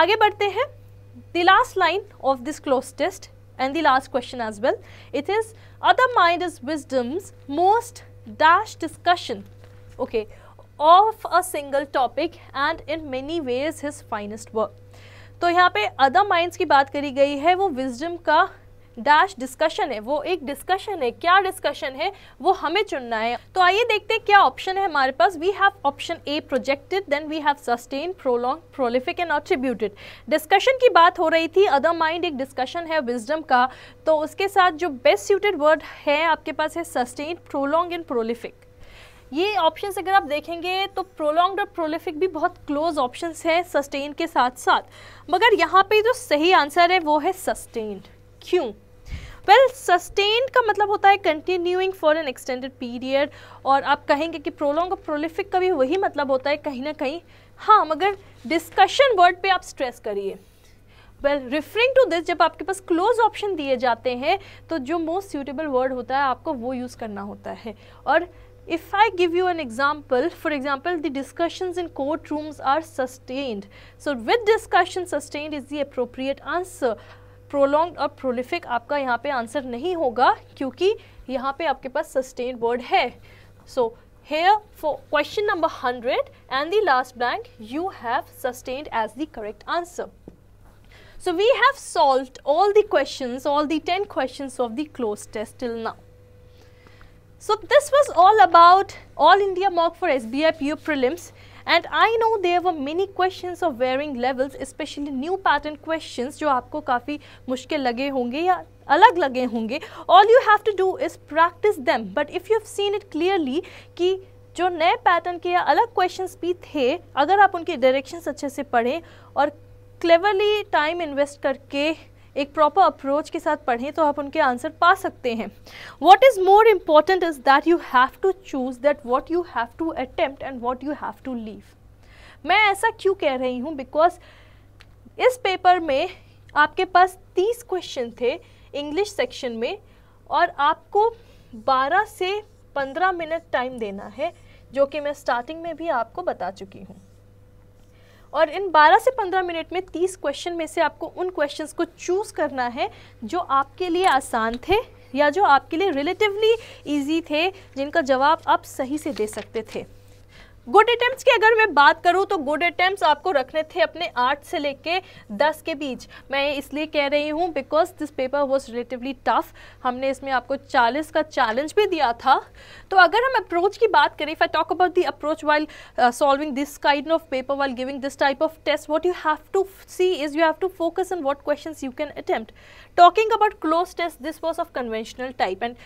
आगे बढ़ते हैं the last line of this cloze test and the last question as well. It is other mind is wisdom's most dash discussion, okay, of a single topic and in many ways his finest work. तो यहाँ पे other minds की बात करी गई है वो wisdom का डैश डिस्कशन है वो एक डिस्कशन है क्या डिस्कशन है वो हमें चुनना है तो आइए देखते हैं क्या ऑप्शन है हमारे पास we have option A projected then we have sustain prolong prolific and attributed discussion की बात हो रही थी अदर माइंड एक डिस्कशन है विजडम का तो उसके साथ जो बेस्ट सूटेड वर्ड है आपके पास है सस्टेन प्रोलॉन्ग एंड प्रोलिफिक ये ऑप्शन अगर आप देखेंगे तो प्रोलॉन्ग और प्रोलिफिक भी बहुत क्लोज ऑप्शन है सस्टेन के साथ साथ मगर यहाँ पे जो सही आंसर है वो है सस्टेन क्यों वेल सस्टेन का मतलब होता है continuing for an extended period और आप कहेंगे कि प्रोलॉन्ग और प्रोलिफिक का भी वही मतलब होता है कहीं ना कहीं हाँ मगर डिस्कशन वर्ड पे आप स्ट्रेस करिए वेल रिफरिंग टू दिस जब आपके पास क्लोज ऑप्शन दिए जाते हैं तो जो मोस्ट सूटेबल वर्ड होता है आपको वो यूज़ करना होता है और If I give you an example, for example, the discussions in courtrooms are sustained. So, with discussion sustained is the appropriate answer. Prolonged or prolific, आपका यहाँ पे आंसर नहीं होगा क्योंकि यहाँ पे आपके पास sustained word है So here for question number 100 and the last blank you have sustained as the correct answer. So we have solved all the questions, all the 10 questions of the closed test till now. So this was all about All India mock for SBI prelims and I know there were many questions of varying levels especially new pattern questions जो आपको kafi मुश्किल लगे होंगे ya All you have to do is practice them but if you've seen it clearly ki jo नए pattern के या अलग questions भी थे अगर आप उनके डायरेक्शंस अच्छे से पढ़ें cleverly क्लेवरली time, इन्वेस्ट एक प्रॉपर अप्रोच के साथ पढ़ें तो आप उनके आंसर पा सकते हैं what is more important is that you have to choose that what you have to attempt and what you have to leave मैं ऐसा क्यों कह रही हूँ बिकॉज इस पेपर में आपके पास तीस क्वेश्चन थे इंग्लिश सेक्शन में और आपको बारह से पंद्रह मिनट टाइम देना है जो कि मैं स्टार्टिंग में भी आपको बता चुकी हूँ और इन 12 से 15 मिनट में 30 क्वेश्चन में से आपको उन क्वेश्चंस को चूज़ करना है जो आपके लिए आसान थे या जो आपके लिए रिलेटिवली इजी थे जिनका जवाब आप सही से दे सकते थे गुड अटैम्प्ट की अगर मैं बात करूँ तो गुड अटैम्प्ट आपको रखने थे अपने आठ से लेके दस के बीच मैं इसलिए कह रही हूँ because this paper was relatively tough हमने इसमें आपको चालीस का चैलेंज भी दिया था तो अगर हम अप्रोच की बात करें if I talk about the approach while solving this kind of paper while giving this type of test what you have to see is you have to focus in what question you can attempt talking about cloze test this was of conventional type and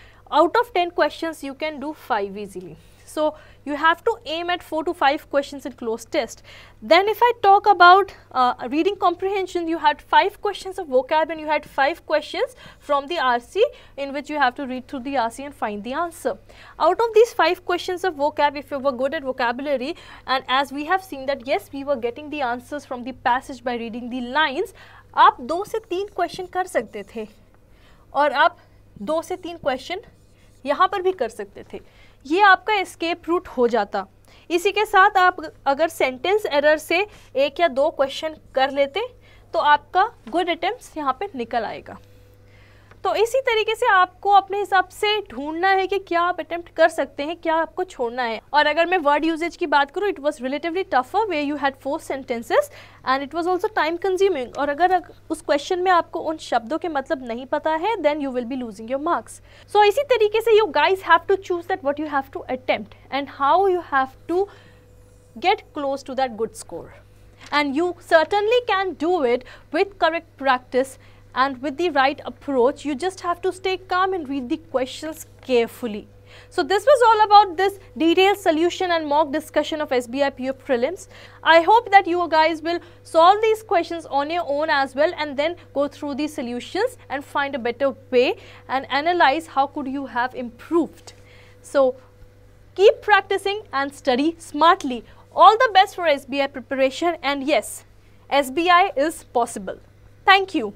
out of ten question you can do five easily so you have to aim at 4 to 5 questions in closed test. Then if I talk about uh, reading comprehension, you had 5 questions of vocab and you had 5 questions from the RC in which you have to read through the RC and find the answer. Out of these 5 questions of vocab, if you were good at vocabulary and as we have seen that yes, we were getting the answers from the passage by reading the lines, आप दो से तीन question कर सकते थे और आप दो से तीन क्वेश्चन यहाँ पर भी कर सकते थे ये आपका एस्केप रूट हो जाता इसी के साथ आप अगर सेंटेंस एरर से एक या दो क्वेश्चन कर लेते तो आपका गुड अटेम्प्ट यहाँ पे निकल आएगा तो इसी तरीके से आपको अपने हिसाब से ढूंढना है कि क्या आप अटेम्प्ट कर सकते हैं क्या आपको छोड़ना है और अगर मैं वर्ड यूजेज की बात करूँ it was relatively tougher way you had four sentences and it was also time consuming और अगर उस क्वेश्चन में आपको उन शब्दों के मतलब नहीं पता है then you will be losing your marks so इसी तरीके से you guys have to choose that what you have to attempt and how you have to get close to that good score And you certainly can do it with correct practice and with the right approach you just have to stay calm and read the questions carefully. So this was all about this detailed solution and mock discussion of SBI PO prelims. I hope that you guys will solve these questions on your own as well and then go through the solutions and find a better way and analyze how could you have improved. So keep practicing and study smartly. All the best for SBI preparation and yes, SBI is possible. Thank you.